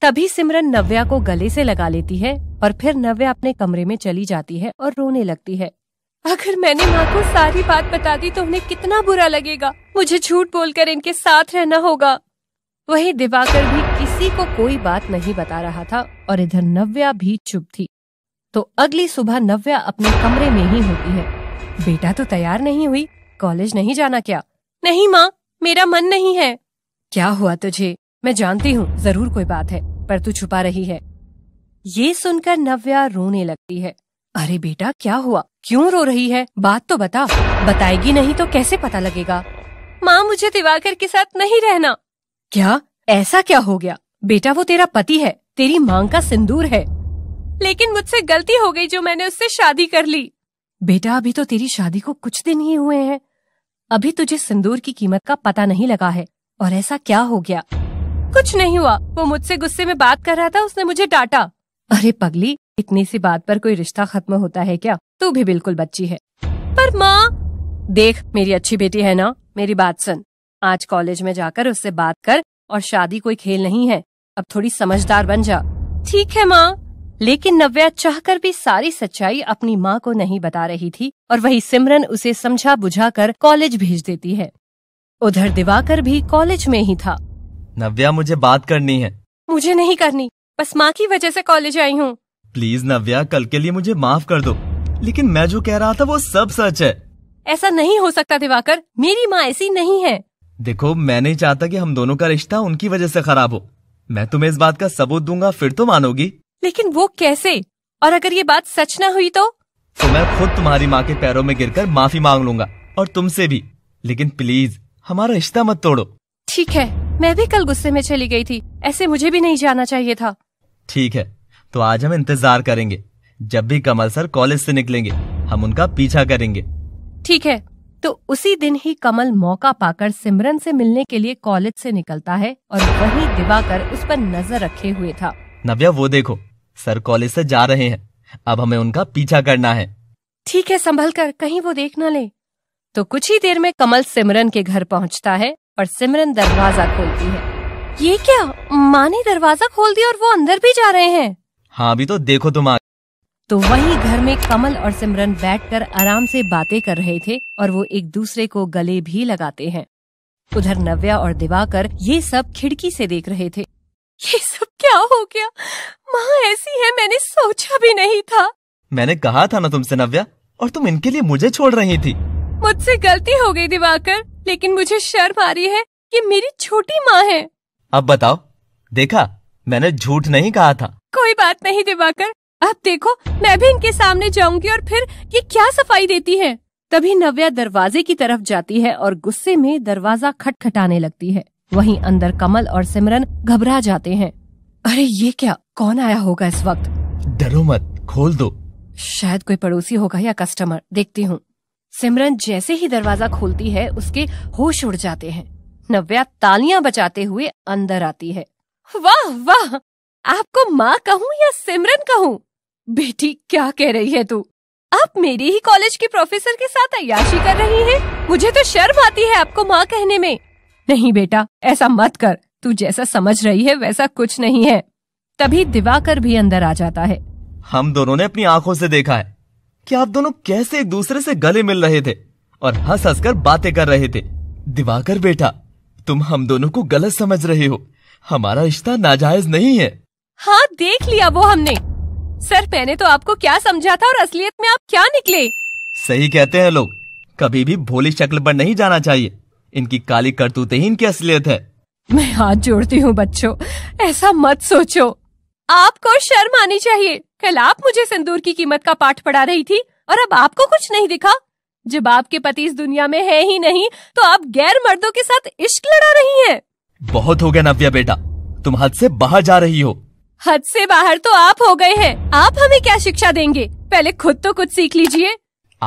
तभी सिमरन नव्या को गले से लगा लेती है और फिर नव्या अपने कमरे में चली जाती है और रोने लगती है अगर मैंने माँ को सारी बात बता दी तो उन्हें कितना बुरा लगेगा मुझे झूठ बोलकर इनके साथ रहना होगा वही दिवाकर भी किसी को कोई बात नहीं बता रहा था और इधर नव्या भी चुप थी तो अगली सुबह नव्या अपने कमरे में ही होती है बेटा तो तैयार नहीं हुई कॉलेज नहीं जाना क्या नहीं माँ मेरा मन नहीं है क्या हुआ तुझे मैं जानती हूँ जरूर कोई बात है पर तू छुपा रही है ये सुनकर नव्या रोने लगती है अरे बेटा क्या हुआ क्यों रो रही है बात तो बता बताएगी नहीं तो कैसे पता लगेगा माँ मुझे दिवाकर के साथ नहीं रहना क्या ऐसा क्या हो गया बेटा वो तेरा पति है तेरी मांग का सिंदूर है लेकिन मुझसे गलती हो गई जो मैंने उससे शादी कर ली बेटा अभी तो तेरी शादी को कुछ दिन ही हुए हैं अभी तुझे सिंदूर की कीमत का पता नहीं लगा है और ऐसा क्या हो गया कुछ नहीं हुआ वो मुझसे गुस्से में बात कर रहा था उसने मुझे डांटा अरे पगली इतनी सी बात पर कोई रिश्ता खत्म होता है क्या तू भी बिल्कुल बच्ची है पर माँ देख मेरी अच्छी बेटी है ना मेरी बात सुन आज कॉलेज में जाकर उससे बात कर और शादी कोई खेल नहीं है अब थोड़ी समझदार बन जा ठीक है माँ लेकिन नव्या चाह कर भी सारी सच्चाई अपनी माँ को नहीं बता रही थी और वही सिमरन उसे समझा बुझा कर कॉलेज भेज देती है उधर दिवाकर भी कॉलेज में ही था नव्या मुझे बात करनी है मुझे नहीं करनी बस माँ की वजह से कॉलेज आई हूँ प्लीज नव्या कल के लिए मुझे माफ कर दो लेकिन मैं जो कह रहा था वो सब सच है ऐसा नहीं हो सकता दिवाकर मेरी माँ ऐसी नहीं है देखो मैं नहीं चाहता कि हम दोनों का रिश्ता उनकी वजह से खराब हो मैं तुम्हें इस बात का सबूत दूंगा फिर तो मानोगी लेकिन वो कैसे और अगर ये बात सच न हुई तो तो मैं खुद तुम्हारी माँ के पैरों में गिरकर माफी मांग लूंगा और तुमसे भी लेकिन प्लीज हमारा रिश्ता मत तोड़ो ठीक है मैं भी कल गुस्से में चली गई थी ऐसे मुझे भी नहीं जाना चाहिए था ठीक है तो आज हम इंतजार करेंगे जब भी कमल सर कॉलेज से निकलेंगे हम उनका पीछा करेंगे ठीक है तो उसी दिन ही कमल मौका पाकर सिमरन से मिलने के लिए कॉलेज से निकलता है और वहीं दिवाकर उस पर नजर रखे हुए था नव्या वो देखो सर कॉलेज से जा रहे हैं अब हमें उनका पीछा करना है ठीक है संभल कर कहीं वो देख न ले तो कुछ ही देर में कमल सिमरन के घर पहुंचता है और सिमरन दरवाजा खोलती है ये क्या माँ ने दरवाजा खोल दिया और वो अंदर भी जा रहे हैं हाँ अभी तो देखो तुम आ तो वही घर में कमल और सिमरन बैठकर आराम से बातें कर रहे थे और वो एक दूसरे को गले भी लगाते हैं उधर नव्या और दिवाकर ये सब खिड़की से देख रहे थे ये सब क्या हो गया माँ ऐसी है मैंने सोचा भी नहीं था मैंने कहा था ना तुमसे नव्या और तुम इनके लिए मुझे छोड़ रही थी मुझसे गलती हो गई दिवाकर लेकिन मुझे शर्म आ रही है कि मेरी छोटी माँ है अब बताओ देखा मैंने झूठ नहीं कहा था कोई बात नहीं दिवाकर अब देखो मैं भी इनके सामने जाऊंगी और फिर ये क्या सफाई देती है तभी नव्या दरवाजे की तरफ जाती है और गुस्से में दरवाजा खटखटाने लगती है वहीं अंदर कमल और सिमरन घबरा जाते हैं अरे ये क्या कौन आया होगा इस वक्त डरो मत खोल दो शायद कोई पड़ोसी होगा या कस्टमर देखती हूँ सिमरन जैसे ही दरवाजा खोलती है उसके होश उड़ जाते हैं नव्या तालियां बचाते हुए अंदर आती है वाह वाह आपको माँ कहूँ या सिमरन कहूँ बेटी क्या कह रही है तू आप मेरी ही कॉलेज के प्रोफेसर के साथ अयाशी कर रही है मुझे तो शर्म आती है आपको माँ कहने में नहीं बेटा ऐसा मत कर तू जैसा समझ रही है वैसा कुछ नहीं है तभी दिवाकर भी अंदर आ जाता है हम दोनों ने अपनी आंखों से देखा है कि आप दोनों कैसे एक दूसरे से गले मिल रहे थे और हंस हंस कर बातें कर रहे थे दिवाकर बेटा तुम हम दोनों को गलत समझ रहे हो हमारा रिश्ता नाजायज नहीं है हाँ देख लिया वो हमने सर मैंने तो आपको क्या समझा था और असलियत में आप क्या निकले सही कहते हैं लोग कभी भी भोली शक्ल पर नहीं जाना चाहिए इनकी काली करतूते ही इनकी असलियत है मैं हाथ जोड़ती हूँ बच्चों ऐसा मत सोचो आपको शर्म आनी चाहिए कल आप मुझे संदूर की कीमत का पाठ पढ़ा रही थी और अब आपको कुछ नहीं दिखा जब आपके पति इस दुनिया में है ही नहीं तो आप गैर मर्दों के साथ इश्क लड़ा रही हैं। बहुत हो गया नव्या बेटा तुम हद से बाहर जा रही हो हद से बाहर तो आप हो गए हैं आप हमें क्या शिक्षा देंगे पहले खुद तो कुछ सीख लीजिए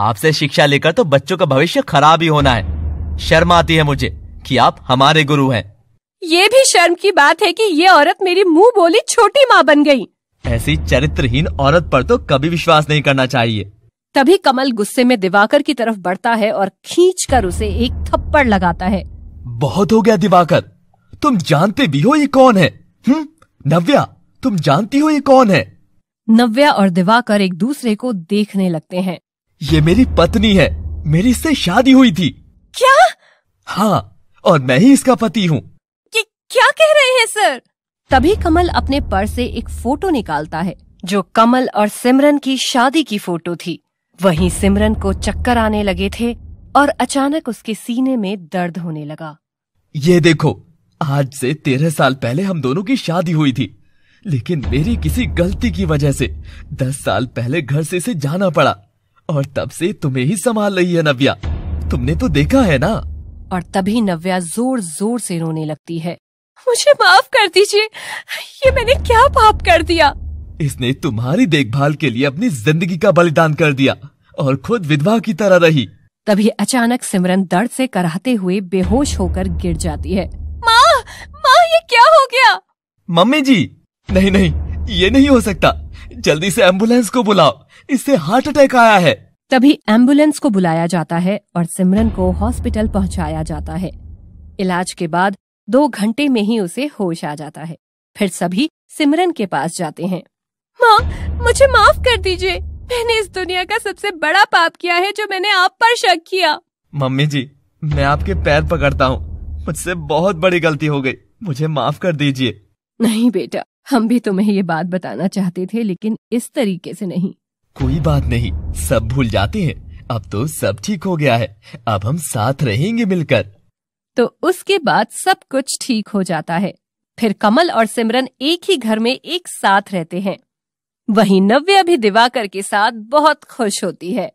आपसे शिक्षा लेकर तो बच्चों का भविष्य खराब ही होना है शर्म आती है मुझे कि आप हमारे गुरु हैं। ये भी शर्म की बात है कि ये औरत मेरी मुंह बोली छोटी माँ बन गई। ऐसी चरित्रहीन औरत पर तो कभी विश्वास नहीं करना चाहिए तभी कमल गुस्से में दिवाकर की तरफ बढ़ता है और खींच कर उसे एक थप्पड़ लगाता है बहुत हो गया दिवाकर तुम जानते भी हो ये कौन है हुँ? हम्म? नव्या तुम जानती हो ये कौन है नव्या और दिवाकर एक दूसरे को देखने लगते हैं ये मेरी पत्नी है मेरी इससे शादी हुई थी क्या हाँ और मैं ही इसका पति हूँ क्या कह रहे हैं सर तभी कमल अपने पर्स से एक फोटो निकालता है जो कमल और सिमरन की शादी की फोटो थी वहीं सिमरन को चक्कर आने लगे थे और अचानक उसके सीने में दर्द होने लगा ये देखो आज से तेरह साल पहले हम दोनों की शादी हुई थी लेकिन मेरी किसी गलती की वजह से दस साल पहले घर से इसे जाना पड़ा और तब से तुम्हें ही संभाल रही है नव्या तुमने तो देखा है ना और तभी नव्या जोर जोर से रोने लगती है मुझे माफ कर दीजिए ये मैंने क्या पाप कर दिया इसने तुम्हारी देखभाल के लिए अपनी जिंदगी का बलिदान कर दिया और खुद विधवा की तरह रही तभी अचानक सिमरन दर्द से कराहते हुए बेहोश होकर गिर जाती है माँ माँ ये क्या हो गया मम्मी जी नहीं नहीं ये नहीं हो सकता जल्दी से एम्बुलेंस को बुलाओ इससे हार्ट अटैक आया है तभी एम्बुलेंस को बुलाया जाता है और सिमरन को हॉस्पिटल पहुंचाया जाता है इलाज के बाद दो घंटे में ही उसे होश आ जाता है फिर सभी सिमरन के पास जाते हैं माँ मुझे माफ कर दीजिए मैंने इस दुनिया का सबसे बड़ा पाप किया है जो मैंने आप पर शक किया मम्मी जी मैं आपके पैर पकड़ता हूँ मुझसे बहुत बड़ी गलती हो गई मुझे माफ कर दीजिए नहीं बेटा हम भी तुम्हें ये बात बताना चाहते थे लेकिन इस तरीके से नहीं कोई बात नहीं सब भूल जाते हैं अब तो सब ठीक हो गया है अब हम साथ रहेंगे मिलकर तो उसके बाद सब कुछ ठीक हो जाता है फिर कमल और सिमरन एक ही घर में एक साथ रहते हैं वहीं नव्या भी दिवाकर के साथ बहुत खुश होती है